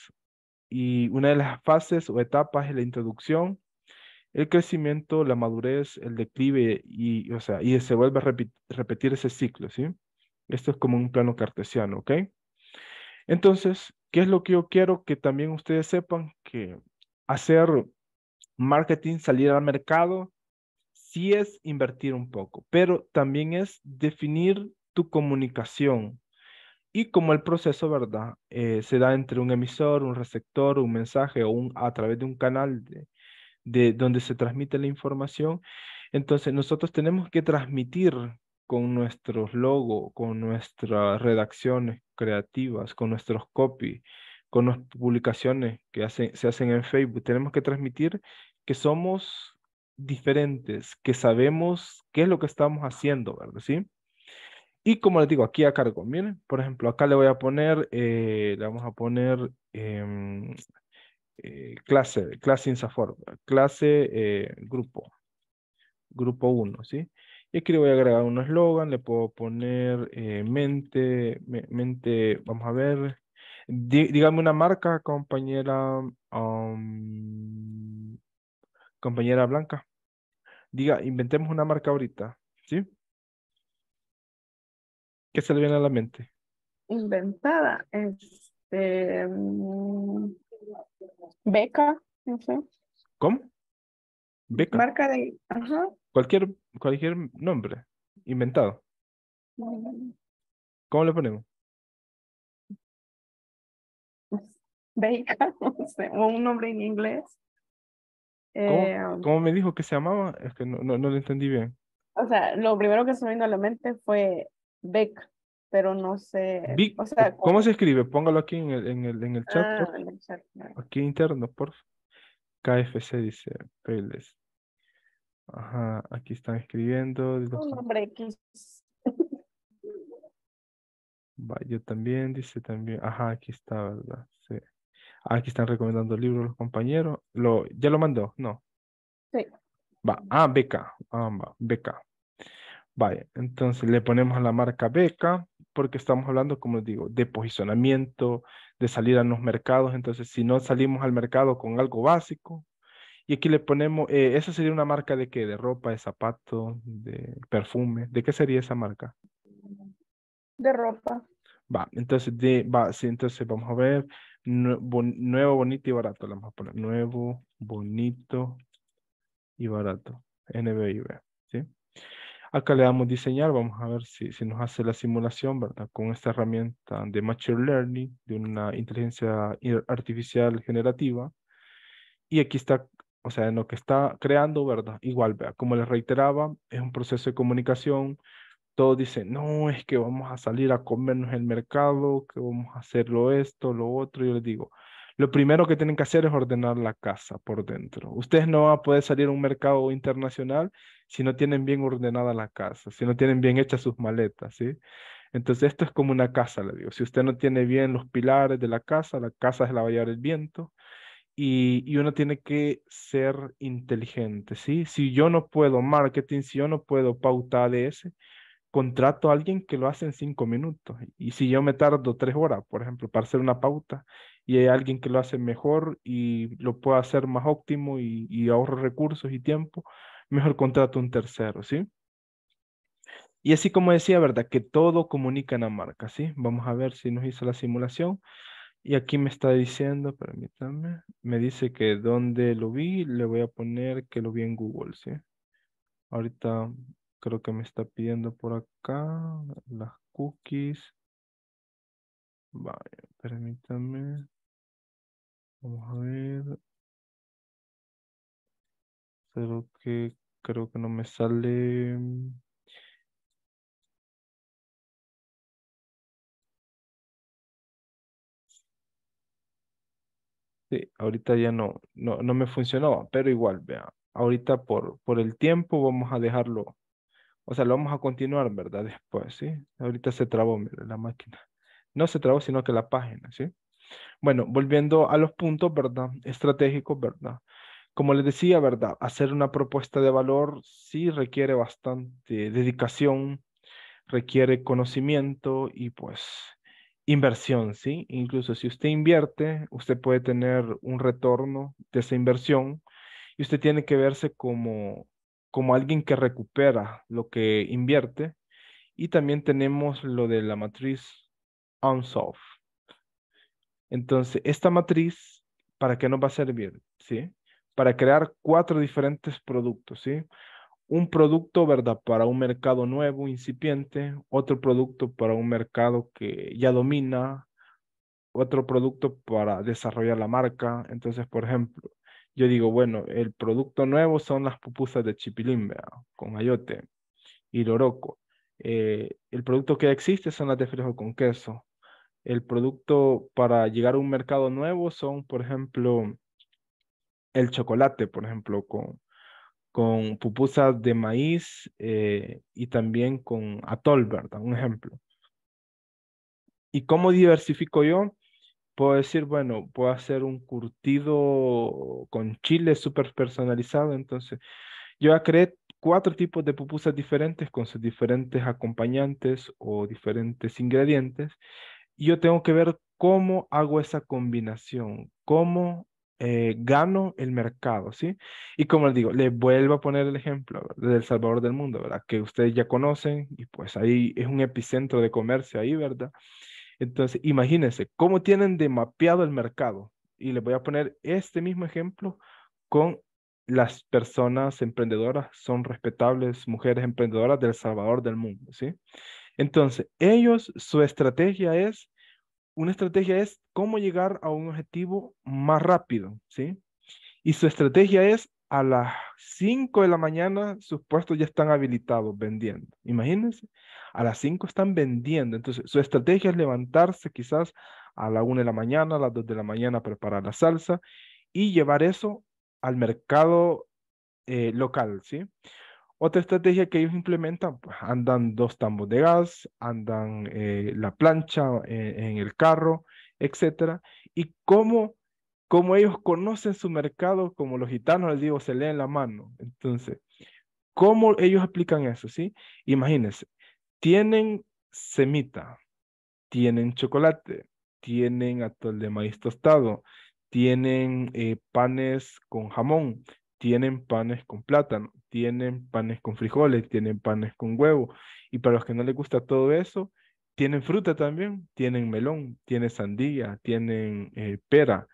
Y una de las fases o etapas es la introducción, el crecimiento, la madurez, el declive y, o sea, y se vuelve a repetir, ese ciclo, ¿sí? Esto es como un plano cartesiano, ¿ok? Entonces, ¿qué es lo que yo quiero que también ustedes sepan? Que hacer marketing, salir al mercado, sí es invertir un poco, pero también es definir tu comunicación, y como el proceso, ¿verdad? Eh, se da entre un emisor, un receptor, un mensaje o un, a través de un canal de, de, donde se transmite la información. Entonces nosotros tenemos que transmitir con nuestros logos, con nuestras redacciones creativas, con nuestros copies, con nuestras publicaciones que se hacen en Facebook. Tenemos que transmitir que somos diferentes, que sabemos qué es lo que estamos haciendo, ¿verdad? ¿Sí? Y como les digo, aquí a cargo, miren, por ejemplo, acá le voy a poner, eh, le vamos a poner em, eh, clase, clase Insafor, clase eh, grupo, grupo 1, ¿sí? Y aquí le voy a agregar un eslogan, le puedo poner eh, mente, mente, vamos a ver, dígame una marca, compañera, um, compañera Blanca. Diga, inventemos una marca ahorita, ¿sí? ¿Qué se le viene a la mente? Inventada. Este. Mm, beca, no sé. ¿Cómo? Beca. Marca de. Ajá. Cualquier, cualquier nombre. Inventado. ¿Cómo le ponemos? Beca, no sé, o un nombre en inglés. Eh, ¿Cómo, me dijo que se llamaba? Es que no, no, lo entendí bien. O sea, lo primero que se me vino a la mente fue Beck, pero no sé. Eh, ¿Cómo se escribe? Póngalo aquí en el, en el, en el ah, chat. Aquí interno, por KFC dice Payless. Ajá, aquí están escribiendo. Un nombre Va, yo también, dice también. Ajá, aquí está, ¿verdad? Sí. Ah, aquí están recomendando el libro los compañeros. Lo, ¿Ya lo mandó? No. Sí. Va, ah, beca. Ah, beca. Vaya, entonces le ponemos a la marca beca porque estamos hablando, como les digo, de posicionamiento, de salir a los mercados. Entonces, si no salimos al mercado con algo básico, y aquí le ponemos, eh, ¿esa sería una marca de qué? ¿De ropa, de zapato, de perfume? ¿De qué sería esa marca? De ropa. Va, entonces, de, va, sí, entonces vamos a ver, nuevo, bonito y barato, vamos a poner, nuevo, bonito y barato, NBIB, ¿sí? Acá le damos diseñar, vamos a ver si, si nos hace la simulación, ¿verdad? Con esta herramienta de Machine Learning, de una inteligencia artificial generativa. Y aquí está, o sea, en lo que está creando, ¿verdad? Igual, ¿verdad? como les reiteraba, es un proceso de comunicación. Todos dicen, no, es que vamos a salir a comernos el mercado, que vamos a hacerlo esto, lo otro. Yo les digo, lo primero que tienen que hacer es ordenar la casa por dentro. Ustedes no van a poder salir a un mercado internacional si no tienen bien ordenada la casa, si no tienen bien hechas sus maletas, ¿sí? Entonces esto es como una casa, le digo. Si usted no tiene bien los pilares de la casa, la casa es la valla del el viento. Y, y, uno tiene que ser inteligente, ¿sí? Si yo no puedo marketing, si yo no puedo pauta ADS, contrato a alguien que lo hace en cinco minutos. Y si yo me tardo tres horas, por ejemplo, para hacer una pauta, y hay alguien que lo hace mejor y lo puede hacer más óptimo y, ahorra recursos y tiempo, mejor contrato un tercero, ¿sí? Y así como decía, ¿verdad? Que todo comunica en la marca, ¿sí? Vamos a ver si nos hizo la simulación. Y aquí me está diciendo, permítanme, me dice que donde lo vi, le voy a poner que lo vi en Google, ¿sí? Ahorita creo que me está pidiendo por acá las cookies. Vaya, permítanme. Vamos a ver. que creo que no me sale. Sí, ahorita ya no, no, no me funcionó, pero igual, vea. Ahorita por, por el tiempo vamos a dejarlo. O sea, lo vamos a continuar, ¿verdad? Después, ¿sí? Ahorita se trabó, la máquina. No se trabó, sino que la página, ¿sí? Bueno, volviendo a los puntos, ¿verdad? Estratégicos, ¿verdad? Como les decía, ¿verdad? Hacer una propuesta de valor sí requiere bastante dedicación, requiere conocimiento y pues inversión, ¿sí? Incluso si usted invierte, usted puede tener un retorno de esa inversión y usted tiene que verse como, como alguien que recupera lo que invierte. Y también tenemos lo de la matriz Unsolved. Entonces, esta matriz, ¿para qué nos va a servir? ¿Sí? Para crear cuatro diferentes productos, ¿sí? Un producto, ¿verdad? Para un mercado nuevo, incipiente, otro producto para un mercado que ya domina, otro producto para desarrollar la marca. Entonces, por ejemplo, yo digo, bueno, el producto nuevo son las pupusas de chipilín, Con ayote y loroco. Eh, el producto que existe son las de frijol con queso el producto para llegar a un mercado nuevo son, por ejemplo, el chocolate, por ejemplo, con, con pupusas de maíz eh, y también con atol, ¿verdad? Un ejemplo. ¿Y cómo diversifico yo? Puedo decir, bueno, puedo hacer un curtido con chile súper personalizado. Entonces, yo a creé cuatro tipos de pupusas diferentes con sus diferentes acompañantes o diferentes ingredientes yo tengo que ver cómo hago esa combinación, cómo eh, gano el mercado, ¿sí? Y como les digo, le vuelvo a poner el ejemplo del Salvador del Mundo, ¿verdad? Que ustedes ya conocen y pues ahí es un epicentro de comercio ahí, ¿verdad? Entonces, imagínense cómo tienen de mapeado el mercado. Y les voy a poner este mismo ejemplo con las personas emprendedoras, son respetables mujeres emprendedoras del Salvador del Mundo, ¿sí? Entonces, ellos, su estrategia es, una estrategia es cómo llegar a un objetivo más rápido, ¿sí? Y su estrategia es a las 5 de la mañana sus puestos ya están habilitados vendiendo. Imagínense, a las 5 están vendiendo. Entonces, su estrategia es levantarse quizás a la 1 de la mañana, a las 2 de la mañana, preparar la salsa y llevar eso al mercado eh, local, ¿sí? Otra estrategia que ellos implementan, pues andan dos tambos de gas, andan eh, la plancha eh, en el carro, etc. Y cómo, cómo ellos conocen su mercado, como los gitanos, les digo, se leen la mano. Entonces, ¿cómo ellos aplican eso? ¿sí? Imagínense, tienen semita, tienen chocolate, tienen atol de maíz tostado, tienen eh, panes con jamón, tienen panes con plátano, tienen panes con frijoles, tienen panes con huevo. Y para los que no les gusta todo eso, tienen fruta también, tienen melón, tienen sandía, tienen eh, pera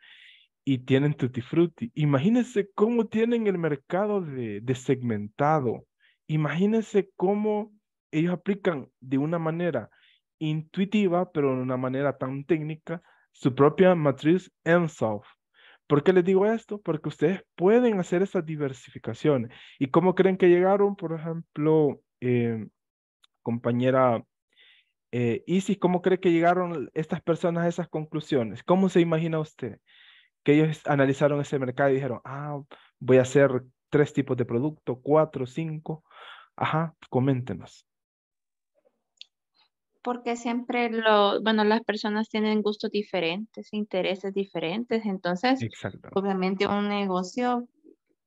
y tienen tutti frutti. Imagínense cómo tienen el mercado de, segmentado. Imagínense cómo ellos aplican de una manera intuitiva, pero de una manera tan técnica, su propia matriz ENSOF ¿Por qué les digo esto? Porque ustedes pueden hacer esas diversificaciones. ¿Y cómo creen que llegaron, por ejemplo, em, compañera eh, Isis, cómo creen que llegaron estas personas a esas conclusiones? ¿Cómo se imagina usted que ellos analizaron ese mercado y dijeron, ah, voy a hacer tres tipos de producto, cuatro, cinco? Ajá, coméntenos porque siempre lo, bueno, las personas tienen gustos diferentes, intereses diferentes, entonces obviamente un negocio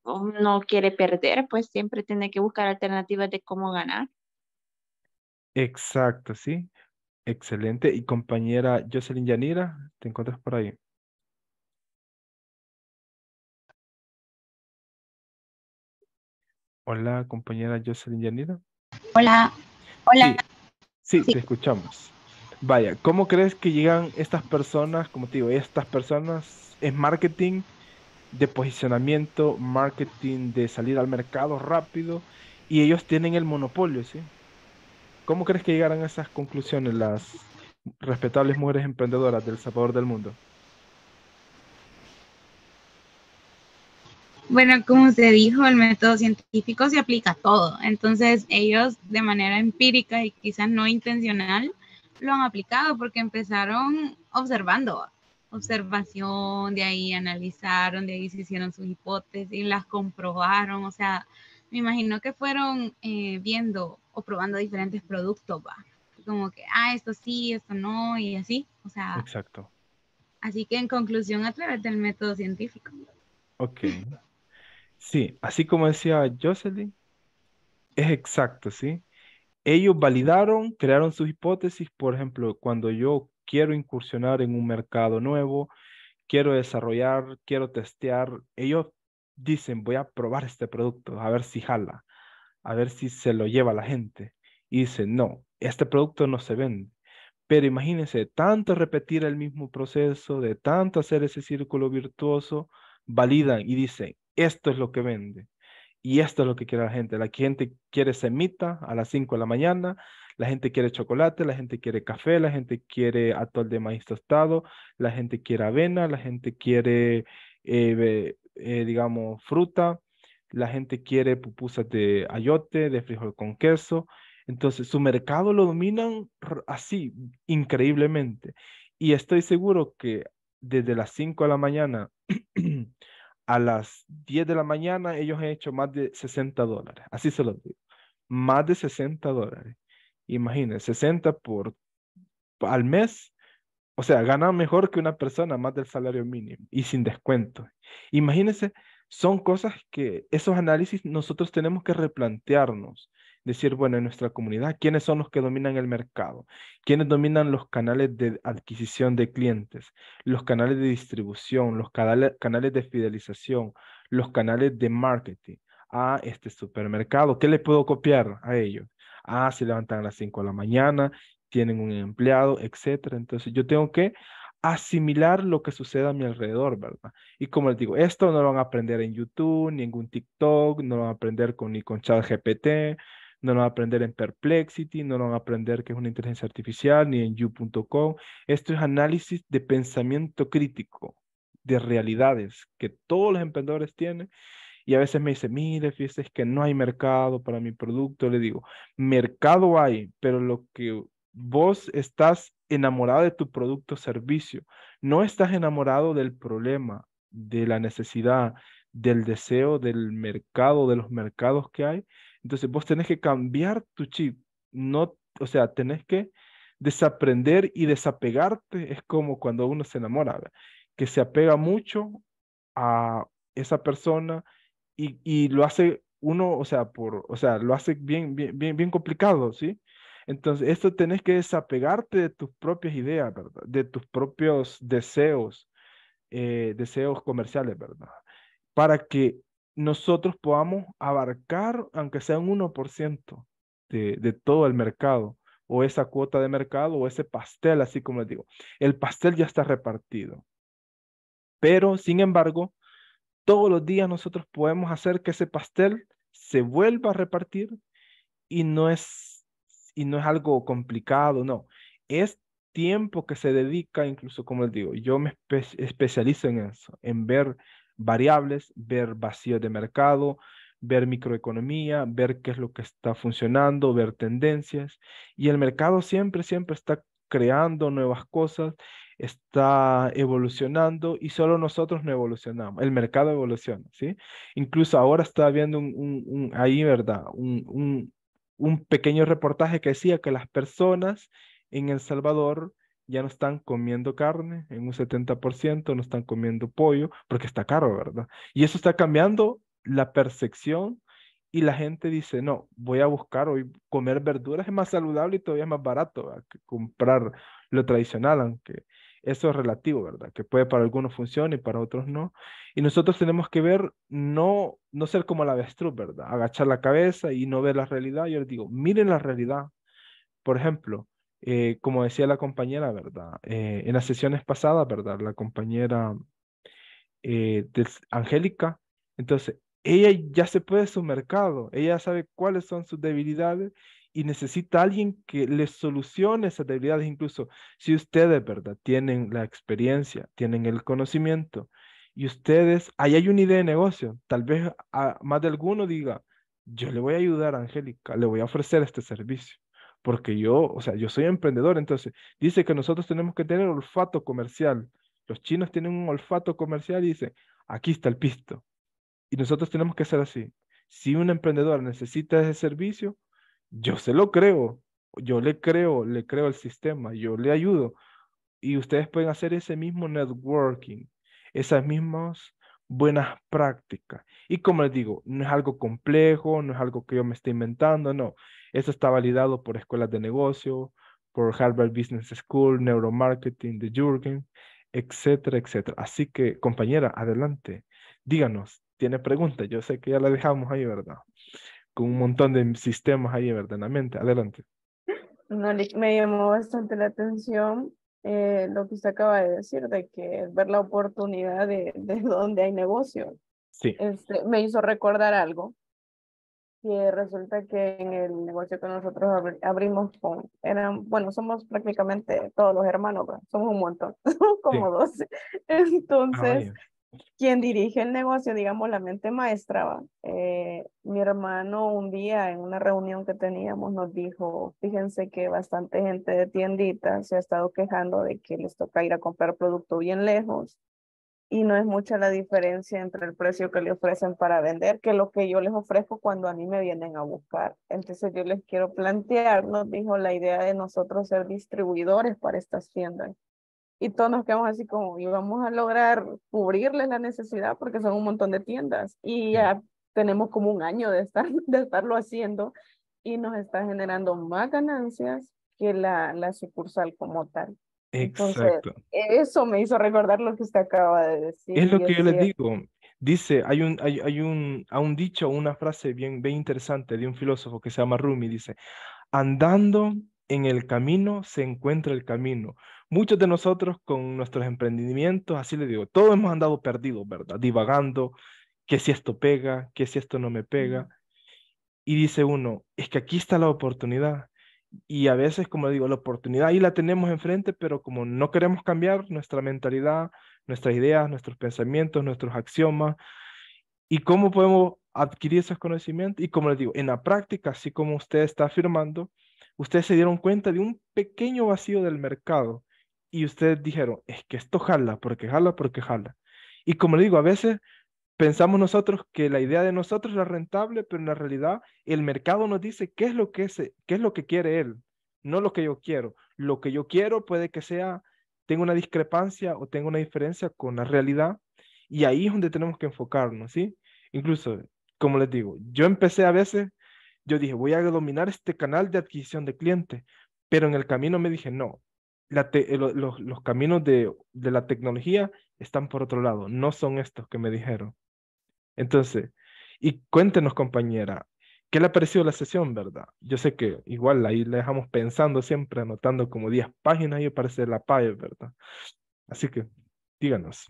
um, no quiere perder, pues siempre tiene que buscar alternativas de cómo ganar. Exacto, sí. Excelente. Y compañera Jocelyn Yanira, ¿te encuentras por ahí? Hola, compañera Jocelyn Yanira. Hola, hola. Sí, te escuchamos. Vaya, ¿cómo crees que llegan estas personas, como te digo, estas personas en marketing de posicionamiento, marketing de salir al mercado rápido y ellos tienen el monopolio, ¿sí? ¿Cómo crees que llegaron a esas conclusiones las respetables mujeres emprendedoras del Salvador del Mundo? Bueno, como se dijo, el método científico se aplica a todo. Entonces, ellos de manera empírica y quizás no intencional lo han aplicado porque empezaron observando, observación, de ahí analizaron, de ahí se hicieron sus hipótesis, las comprobaron, o sea, me imagino que fueron eh, viendo o probando diferentes productos, Como que, ah, esto sí, esto no, y así, o sea. Exacto. Así que en conclusión, a través del método científico. Ok, Sí, así como decía Jocelyn, es exacto, ¿sí? Ellos validaron, crearon sus hipótesis, por ejemplo, cuando yo quiero incursionar en un mercado nuevo, quiero desarrollar, quiero testear, ellos dicen, voy a probar este producto, a ver si jala, a ver si se lo lleva la gente. Y dicen, no, este producto no se vende. Pero imagínense, tanto repetir el mismo proceso, de tanto hacer ese círculo virtuoso, validan y dicen, esto es lo que vende. Y esto es lo que quiere la gente. La gente quiere semita a las 5 de la mañana, la gente quiere chocolate, la gente quiere café, la gente quiere atol de maíz tostado, la gente quiere avena, la gente quiere, eh, eh, digamos, fruta, la gente quiere pupusas de ayote, de frijol con queso. Entonces, su mercado lo dominan así, increíblemente. Y estoy seguro que desde las 5 de la mañana a las 10 de la mañana ellos han hecho más de 60 dólares, así se los digo, más de 60 dólares. Imagínense, 60 por al mes, o sea, ganan mejor que una persona más del salario mínimo y sin descuento. Imagínense, son cosas que esos análisis nosotros tenemos que replantearnos decir, bueno, en nuestra comunidad, ¿quiénes son los que dominan el mercado? ¿Quiénes dominan los canales de adquisición de clientes? Los canales de distribución, los canales, de fidelización, los canales de marketing. a ah, este supermercado, ¿qué le puedo copiar a ellos? Ah, se levantan a las 5 de la mañana, tienen un empleado, etcétera. Entonces yo tengo que asimilar lo que sucede a mi alrededor, ¿verdad? Y como les digo, esto no lo van a aprender en YouTube, ningún TikTok, no lo van a aprender con, ni con ChatGPT, no lo van a aprender en Perplexity, no lo van a aprender que es una inteligencia artificial, ni en you.com. Esto es análisis de pensamiento crítico, de realidades que todos los emprendedores tienen. Y a veces me dice, mire, fíjese que no hay mercado para mi producto. Le digo, mercado hay, pero lo que vos estás enamorado de tu producto o servicio, no estás enamorado del problema, de la necesidad, del deseo, del mercado, de los mercados que hay, entonces vos tenés que cambiar tu chip, no, o sea, tenés que desaprender y desapegarte. Es como cuando uno se enamora, que se apega mucho a esa persona y, lo hace uno, o sea, por, o sea, lo hace bien, bien, bien, complicado, ¿sí? Entonces, esto tenés que desapegarte de tus propias ideas, ¿verdad? De tus propios deseos, eh, deseos comerciales, ¿verdad? Para que nosotros podamos abarcar, aunque sea un 1% de, de todo el mercado, o esa cuota de mercado, o ese pastel, así como les digo. El pastel ya está repartido. Pero, sin embargo, todos los días nosotros podemos hacer que ese pastel se vuelva a repartir y no es, y no es algo complicado, no. Es tiempo que se dedica, incluso como les digo, yo me especializo en eso, en ver variables, ver vacío de mercado, ver microeconomía, ver qué es lo que está funcionando, ver tendencias. Y el mercado siempre, siempre está creando nuevas cosas, está evolucionando y solo nosotros no evolucionamos. El mercado evoluciona, ¿sí? Incluso ahora está viendo un, un, ahí, ¿verdad? Un, un, pequeño reportaje que decía que las personas en El Salvador ya no están comiendo carne en un 70%, no están comiendo pollo, porque está caro, ¿verdad? Y eso está cambiando la percepción y la gente dice, no, voy a buscar hoy comer verduras, es más saludable y todavía es más barato que comprar lo tradicional, aunque eso es relativo, ¿verdad? Que puede para algunos funcionar y para otros no. Y nosotros tenemos que ver, no, no ser como la avestruz, ¿verdad? Agachar la cabeza y no ver la realidad. Yo les digo, miren la realidad. Por ejemplo, eh, como decía la compañera, ¿verdad? Eh, en las sesiones pasadas, ¿verdad? La compañera eh, Angélica, entonces, ella ya se puede su mercado, ella sabe cuáles son sus debilidades y necesita alguien que le solucione esas debilidades, incluso si ustedes, ¿verdad? Tienen la experiencia, tienen el conocimiento y ustedes, ahí hay una idea de negocio, tal vez a ah, más de alguno diga, yo le voy a ayudar a Angélica, le voy a ofrecer este servicio porque yo, o sea, yo soy emprendedor, entonces dice que nosotros tenemos que tener olfato comercial. Los chinos tienen un olfato comercial y aquí está el pisto. Y nosotros tenemos que ser así. Si un emprendedor necesita ese servicio, yo se lo creo, yo le creo, le creo al sistema, yo le ayudo. Y ustedes pueden hacer ese mismo networking, esas mismas buenas prácticas. Y como les digo, no es algo complejo, no es algo que yo me esté inventando, no. Eso está validado por escuelas de negocio, por Harvard Business School, Neuromarketing de Jürgen, etcétera, etcétera. Así que, compañera, adelante, díganos, tiene preguntas, yo sé que ya la dejamos ahí, ¿verdad? Con un montón de sistemas ahí, ¿verdad? En adelante. No, me llamó bastante la atención eh, lo que usted acaba de decir, de que ver la oportunidad de, donde hay negocio. Sí. Este, me hizo recordar algo que eh, resulta que en el negocio que nosotros abrimos con, eran, bueno, somos prácticamente todos los hermanos, somos un montón, somos como dos. Entonces, quien dirige el negocio, digamos, la mente maestra, eh, mi hermano un día en una reunión que teníamos nos dijo, fíjense que bastante gente de tiendita se ha estado quejando de que les toca ir a comprar producto bien lejos y no es mucha la diferencia entre el precio que le ofrecen para vender que lo que yo les ofrezco cuando a mí me vienen a buscar. Entonces yo les quiero plantear, nos dijo la idea de nosotros ser distribuidores para estas tiendas. Y todos nos quedamos así como, y vamos a lograr cubrirles la necesidad porque son un montón de tiendas y ya tenemos como un año de, estar, de estarlo haciendo y nos está generando más ganancias que la, la sucursal como tal. Exacto. eso me hizo recordar lo que usted acaba de decir. Es lo que yo le digo. Dice, hay un, hay, un, a un dicho, una frase bien, bien interesante de un filósofo que se llama Rumi, dice, andando en el camino se encuentra el camino. Muchos de nosotros con nuestros emprendimientos, así le digo, todos hemos andado perdidos, ¿verdad? Divagando, que si esto pega, que si esto no me pega. Y dice uno, es que aquí está la oportunidad y a veces, como digo, la oportunidad ahí la tenemos enfrente, pero como no queremos cambiar nuestra mentalidad, nuestras ideas, nuestros pensamientos, nuestros axiomas, y cómo podemos adquirir esos conocimientos. Y como le digo, en la práctica, así como usted está afirmando, ustedes se dieron cuenta de un pequeño vacío del mercado y ustedes dijeron, es que esto jala, porque jala, porque jala. Y como le digo, a veces pensamos nosotros que la idea de nosotros era rentable, pero en la realidad el mercado nos dice qué es lo que, qué es lo que quiere él, no lo que yo quiero. Lo que yo quiero puede que sea, tengo una discrepancia o tengo una diferencia con la realidad y ahí es donde tenemos que enfocarnos, ¿sí? Incluso, como les digo, yo empecé a veces, yo dije, voy a dominar este canal de adquisición de clientes, pero en el camino me dije, no, eh, los, caminos de la tecnología están por otro lado, no son estos que me dijeron. Entonces, y cuéntenos, compañera, ¿qué le ha parecido la sesión, verdad? Yo sé que igual ahí la dejamos pensando siempre, anotando como 10 páginas y aparece la PAE, ¿verdad? Así que, díganos.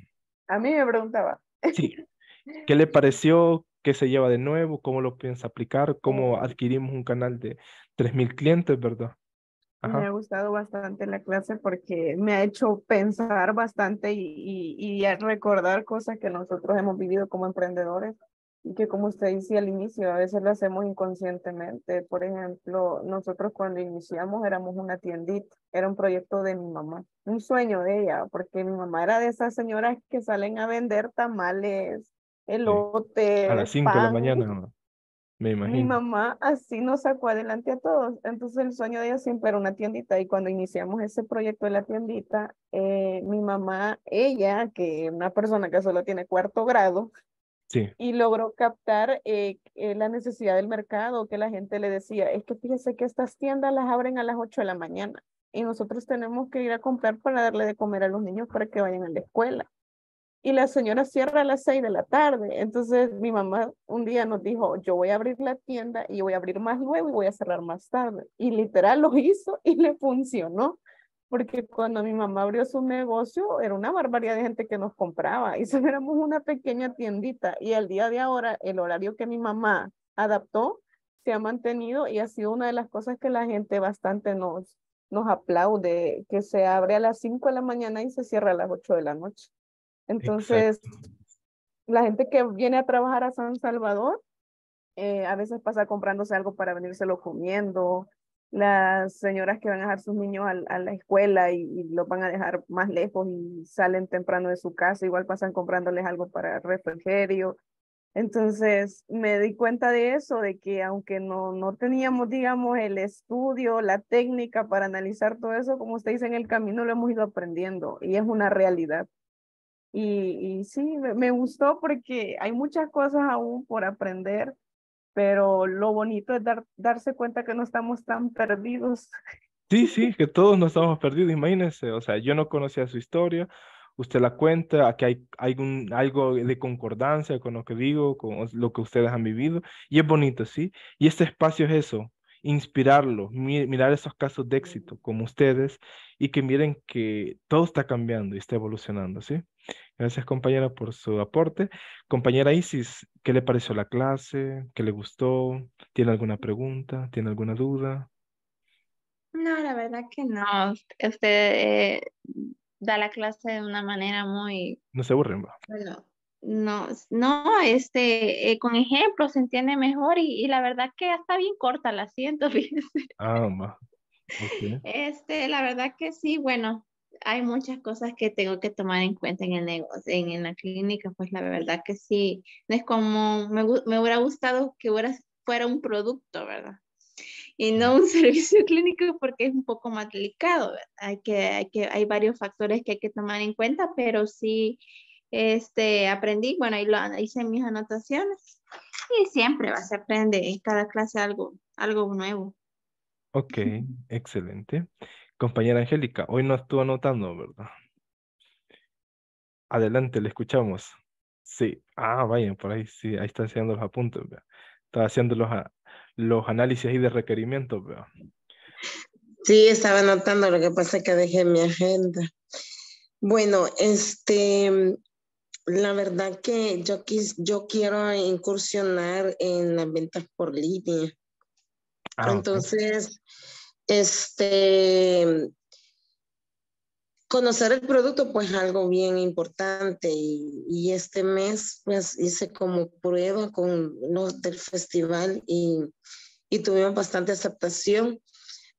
A mí me preguntaba. Sí. ¿Qué le pareció? ¿Qué se lleva de nuevo? ¿Cómo lo piensa aplicar? ¿Cómo adquirimos un canal de 3.000 clientes, verdad? Me ha gustado bastante la clase porque me ha hecho pensar bastante y, y, recordar cosas que nosotros hemos vivido como emprendedores y que como usted decía al inicio, a veces lo hacemos inconscientemente. Por ejemplo, nosotros cuando iniciamos éramos una tiendita, era un proyecto de mi mamá, un sueño de ella, porque mi mamá era de esas señoras que salen a vender tamales, elote. A las 5 de la mañana. Mi mamá así nos sacó adelante a todos. Entonces el sueño de ella siempre era una tiendita y cuando iniciamos ese proyecto de la tiendita, eh, mi mamá, ella, que es una persona que solo tiene cuarto grado, y logró captar eh, eh, la necesidad del mercado, que la gente le decía, es que fíjese que estas tiendas las abren a las 8 de la mañana y nosotros tenemos que ir a comprar para darle de comer a los niños para que vayan a la escuela y la señora cierra a las seis de la tarde. Entonces mi mamá un día nos dijo, yo voy a abrir la tienda y voy a abrir más luego y voy a cerrar más tarde. Y literal lo hizo y le funcionó, porque cuando mi mamá abrió su negocio era una barbaridad de gente que nos compraba y solo una pequeña tiendita y al día de ahora el horario que mi mamá adaptó se ha mantenido y ha sido una de las cosas que la gente bastante nos, nos aplaude, que se abre a las cinco de la mañana y se cierra a las ocho de la noche. Entonces, la gente que viene a trabajar a San Salvador, eh, a veces pasa comprándose algo para venírselo comiendo. Las señoras que van a dejar sus niños a, la escuela y, los van a dejar más lejos y salen temprano de su casa, igual pasan comprándoles algo para refrigerio. Entonces me di cuenta de eso, de que aunque no, no teníamos, digamos, el estudio, la técnica para analizar todo eso, como usted dice, en el camino lo hemos ido aprendiendo y es una realidad. Y, sí, me, gustó porque hay muchas cosas aún por aprender, pero lo bonito es dar, darse cuenta que no estamos tan perdidos. Sí, sí, que todos no estamos perdidos, imagínense, o sea, yo no conocía su historia, usted la cuenta, aquí hay, algo de concordancia con lo que digo, con lo que ustedes han vivido, y es bonito, ¿sí? Y este espacio es eso, inspirarlo, mirar esos casos de éxito como ustedes, y que miren que todo está cambiando y está evolucionando, ¿sí? Gracias, compañera, por su aporte. Compañera Isis, ¿qué le pareció la clase? ¿Qué le gustó? ¿Tiene alguna pregunta? ¿Tiene alguna duda? No, la verdad que no. Usted eh, da la clase de una manera muy... No se aburren, va. no, no, este, eh, con ejemplos se entiende mejor y, la verdad que está bien corta la siento, Ah, mamá. Este, la verdad que sí, bueno, hay muchas cosas que tengo que tomar en cuenta en el negocio, en, la clínica, pues la verdad que sí, no es como, me, hubiera gustado que fuera un producto, ¿verdad? Y no un servicio clínico porque es un poco más delicado, ¿verdad? Hay, que, hay, que, hay varios factores que hay que tomar en cuenta, pero sí este, aprendí, bueno, ahí lo, hice mis anotaciones y siempre vas a aprender en cada clase algo, algo nuevo. Ok, excelente. Compañera Angélica, hoy no estuvo anotando, ¿verdad? Adelante, le escuchamos. Sí, ah, vayan, por ahí sí, ahí está haciendo los apuntes, ¿verdad? Estaba haciendo los, los análisis y de requerimientos, ¿verdad? Sí, estaba anotando, lo que pasa es que dejé mi agenda. Bueno, este, la verdad que yo, quiero incursionar en las ventas por línea. Ah, Entonces, este, conocer el producto, pues algo bien importante. Y, este mes, pues hice como prueba con los del festival y, tuvimos bastante aceptación,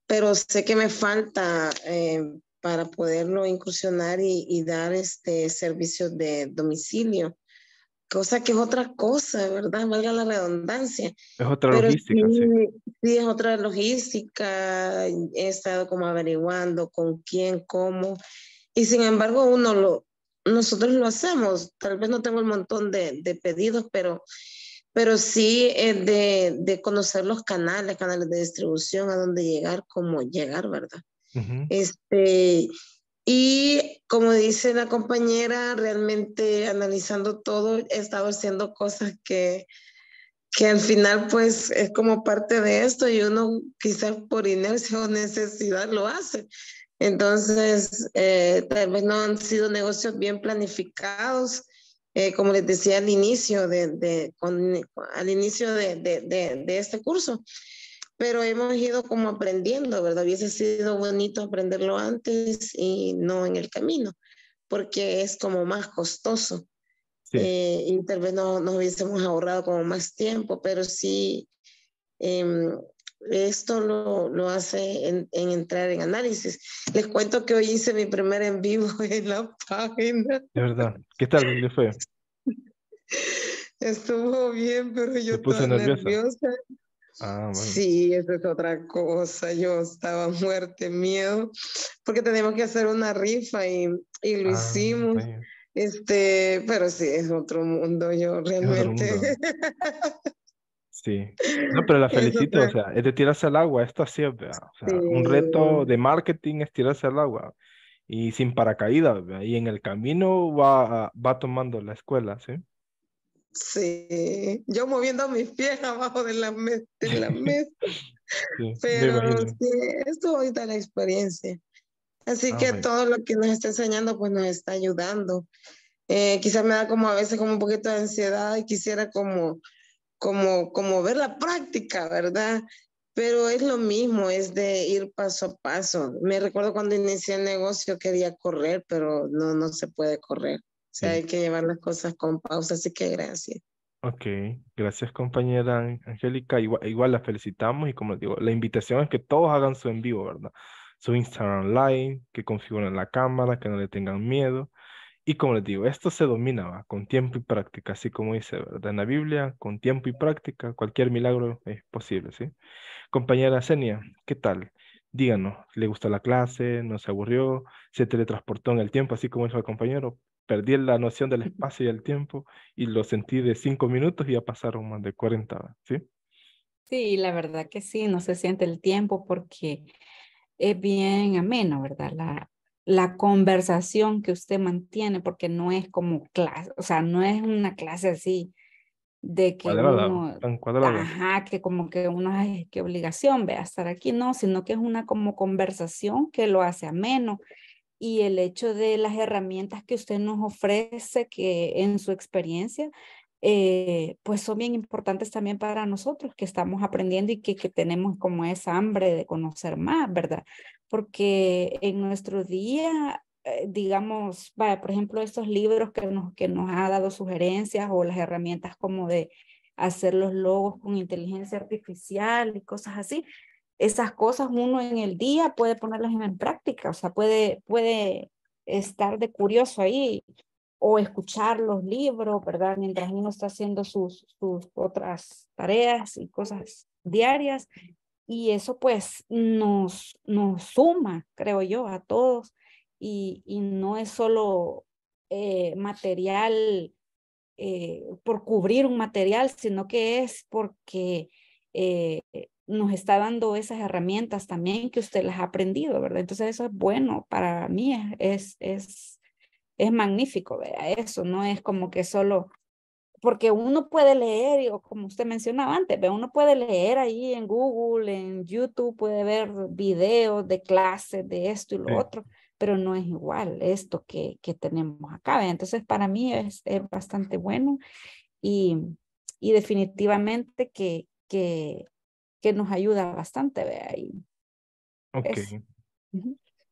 pero sé que me falta eh, para poderlo incursionar y, dar este servicio de domicilio cosa que es otra cosa, ¿verdad? Valga la redundancia. Es otra logística, sí, sí, es otra logística. He estado como averiguando con quién, cómo. Y sin embargo, uno lo, nosotros lo hacemos. Tal vez no tengo el montón de, de pedidos, pero, pero sí de, de, conocer los canales, canales de distribución, a dónde llegar, cómo llegar, ¿verdad? Este y como dice la compañera, realmente analizando todo, he estado haciendo cosas que, que al final pues es como parte de esto y uno quizás por inercia o necesidad lo hace. Entonces, eh, tal vez no han sido negocios bien planificados, eh, como les decía al inicio de, de al inicio de, de, de, este curso pero hemos ido como aprendiendo, ¿verdad? Hubiese sido bonito aprenderlo antes y no en el camino, porque es como más costoso. Eh, y tal vez no nos hubiésemos ahorrado como más tiempo, pero sí, em, esto lo, lo hace en, entrar en análisis. Les cuento que hoy hice mi primer en vivo en la página. De verdad, ¿qué tal? ¿Qué fue? Estuvo bien, pero yo estaba nerviosa. Ah, sí, esa es otra cosa. Yo estaba muerte miedo porque tenemos que hacer una rifa y, y lo ah, hicimos. Este, pero sí, es otro mundo, yo realmente. sí. No, pero la felicito, o sea, es de tirarse al agua, esto así es, un reto de marketing es tirarse al agua y sin paracaídas, y en el camino va, va tomando la escuela, ¿sí? Sí, yo moviendo mis pies abajo de la, de mesa. Pero sí, esto ahorita la experiencia. Así ah, que todo lo que nos está enseñando, pues nos está ayudando. Eh, quizás me da como a veces como un poquito de ansiedad y quisiera como, como, como ver la práctica, ¿verdad? Pero es lo mismo, es de ir paso a paso. Me recuerdo cuando inicié el negocio quería correr, pero no, no se puede correr sea, hay que llevar las cosas con pausa, así que gracias. Ok, gracias compañera Angélica. Igual, la felicitamos y como les digo, la invitación es que todos hagan su en vivo, ¿verdad? Su Instagram Live, que configuren la cámara, que no le tengan miedo. Y como les digo, esto se domina con tiempo y práctica, así como dice, ¿verdad? En la Biblia, con tiempo y práctica, cualquier milagro es posible, ¿sí? Compañera Senia, ¿qué tal? Díganos, ¿le gustó la clase? ¿No se aburrió? ¿Se teletransportó en el tiempo, así como dijo el compañero? perdí la noción del espacio y el tiempo y lo sentí de cinco minutos y ya pasaron más de 40, ¿sí? Sí, la verdad que sí, no se siente el tiempo porque es bien ameno, ¿verdad? La, la conversación que usted mantiene, porque no es como clase, o sea, no es una clase así de que cuadrada, ajá, que como que uno, ay, qué obligación, vea, estar aquí, no, sino que es una como conversación que lo hace ameno, y el hecho de las herramientas que usted nos ofrece, que en su experiencia, eh, pues son bien importantes también para nosotros que estamos aprendiendo y que, que tenemos como esa hambre de conocer más, ¿verdad? Porque en nuestro día eh, digamos, vaya, por ejemplo, estos libros que nos, que nos ha dado sugerencias o las herramientas como de hacer los logos con inteligencia artificial y cosas así, esas cosas uno en el día puede ponerlas en práctica, o sea, puede, puede estar de curioso ahí o escuchar los libros, ¿verdad? Mientras uno está haciendo sus, sus otras tareas y cosas diarias. Y eso pues nos, nos suma, creo yo, a todos. Y, no es solo eh, material eh, por cubrir un material, sino que es porque eh, nos está dando esas herramientas también que usted las ha aprendido, ¿verdad? Entonces eso es bueno para mí, es, es, es magnífico, ¿verdad? Eso no es como que solo, porque uno puede leer, como usted mencionaba antes, uno puede leer ahí en Google, en YouTube, puede ver videos de clases de esto y lo otro, pero no es igual esto que, que tenemos acá, Entonces para mí es, bastante bueno y, y definitivamente que, que que nos ayuda bastante, ve ahí. ok.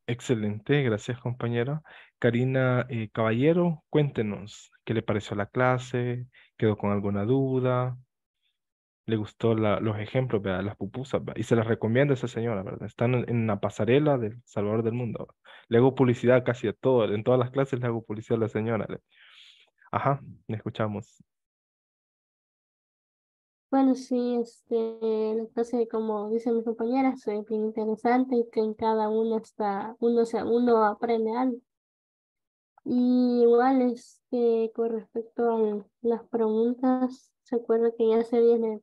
Excelente, gracias compañera. Karina eh, Caballero, cuéntenos, ¿qué le pareció la clase? ¿Quedó con alguna duda? le gustó la, los ejemplos, ¿verdad? las pupusas, y se las recomienda a esa señora, ¿verdad? Están en, la pasarela del Salvador del Mundo. Le hago publicidad casi a todo, en todas las clases le hago publicidad a la señora. Ajá, le escuchamos. Bueno, sí, este, la como dice mis compañeras, es bien interesante y que en cada uno está, uno, sea, uno aprende algo. Y igual, este, con respecto a las preguntas, se acuerda que ya hace viene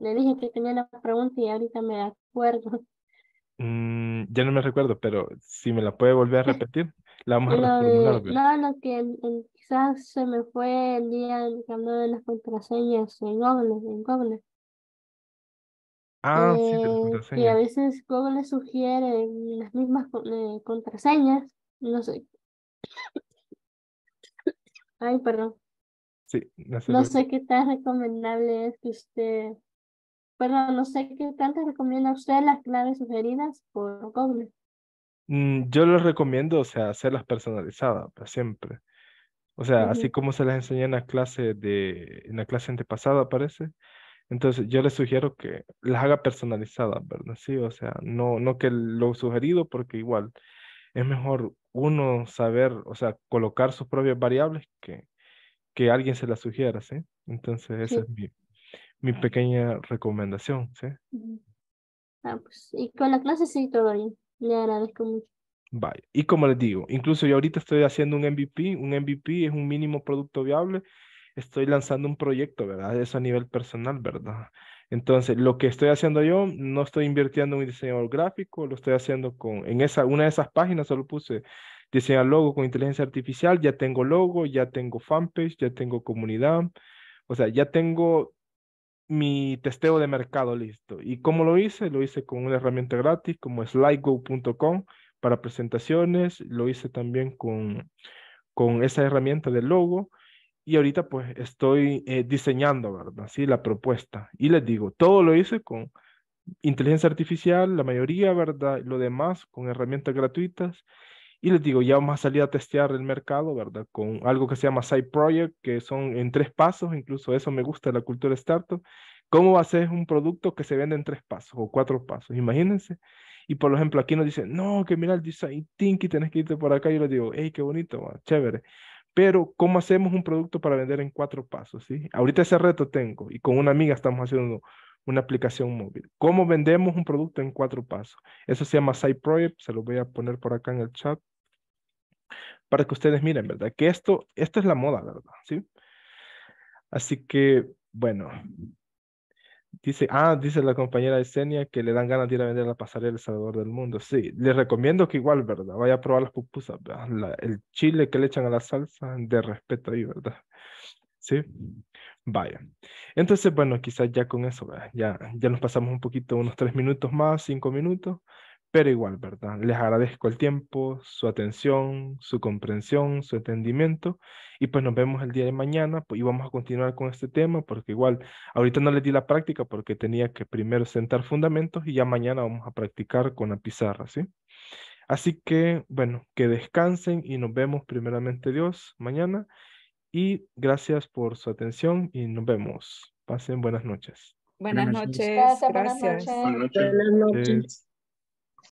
le, dije que tenía la pregunta y ahorita me acuerdo. Mm, ya no me recuerdo, pero si me la puede volver a repetir. La no, lo que quizás se me fue el día en de las contraseñas en Google. En Google. Ah, sí, las eh, Y a veces Google sugiere las mismas eh, contraseñas. No sé. Ay, perdón. Sí, no sé. No sé qué tan recomendable es que usted. Perdón, no sé qué tanto recomienda usted las claves sugeridas por Google. Mm, yo les recomiendo, o sea, hacerlas personalizadas, pues, siempre. O sea, así como se las enseñé en la clase de, en la clase antepasada, parece. Entonces, yo les sugiero que las haga personalizadas, ¿verdad? Sí, o sea, no, no que lo sugerido, porque igual es mejor uno saber, o sea, colocar sus propias variables que, que alguien se las sugiera, ¿sí? Entonces, esa es mi, mi pequeña recomendación, ¿sí? Ah, pues, y con la clase sí, todo le agradezco mucho. Vaya. Y como les digo, incluso yo ahorita estoy haciendo un MVP. Un MVP es un mínimo producto viable. Estoy lanzando un proyecto, ¿verdad? Eso a nivel personal, ¿verdad? Entonces, lo que estoy haciendo yo, no estoy invirtiendo en un diseñador gráfico, lo estoy haciendo con, en esa, una de esas páginas solo puse diseñar logo con inteligencia artificial, ya tengo logo, ya tengo fanpage, ya tengo comunidad, o sea, ya tengo mi testeo de mercado listo. ¿Y cómo lo hice? Lo hice con una herramienta gratis como slidego.com para presentaciones, lo hice también con, con esa herramienta del logo y ahorita pues estoy eh, diseñando, ¿verdad? Sí, la propuesta. Y les digo, todo lo hice con inteligencia artificial, la mayoría, ¿verdad? Lo demás con herramientas gratuitas y les digo, ya vamos a salir a testear el mercado, ¿verdad? Con algo que se llama Side Project, que son en tres pasos, incluso eso me gusta la cultura startup. ¿Cómo haces un producto que se vende en tres pasos o cuatro pasos? Imagínense. Y por ejemplo, aquí nos dicen, no, que mira el design thinking, tenés que irte por acá. Yo les digo, hey, qué bonito, chévere. Pero, ¿cómo hacemos un producto para vender en cuatro pasos? ¿sí? Ahorita ese reto tengo y con una amiga estamos haciendo una aplicación móvil. ¿Cómo vendemos un producto en cuatro pasos? Eso se llama Side Project, se lo voy a poner por acá en el chat para que ustedes miren, ¿verdad? Que esto, esto es la moda, ¿verdad? ¿Sí? Así que, bueno. Dice, ah, dice la compañera Esenia que le dan ganas de ir a vender la pasarela El Salvador del Mundo. Sí, les recomiendo que igual, ¿verdad? Vaya a probar las pupusas, la, el chile que le echan a la salsa, de respeto ahí, ¿verdad? Sí, vaya. Entonces, bueno, quizás ya con eso, ya, ya nos pasamos un poquito, unos tres minutos más, cinco minutos. Pero igual, ¿verdad? Les agradezco el tiempo, su atención, su comprensión, su entendimiento. Y pues nos vemos el día de mañana pues, y vamos a continuar con este tema porque igual ahorita no les di la práctica porque tenía que primero sentar fundamentos y ya mañana vamos a practicar con la pizarra, ¿sí? Así que, bueno, que descansen y nos vemos primeramente Dios mañana. Y gracias por su atención y nos vemos. Pasen buenas noches. Buenas, noches. Gracias, Buenas noches.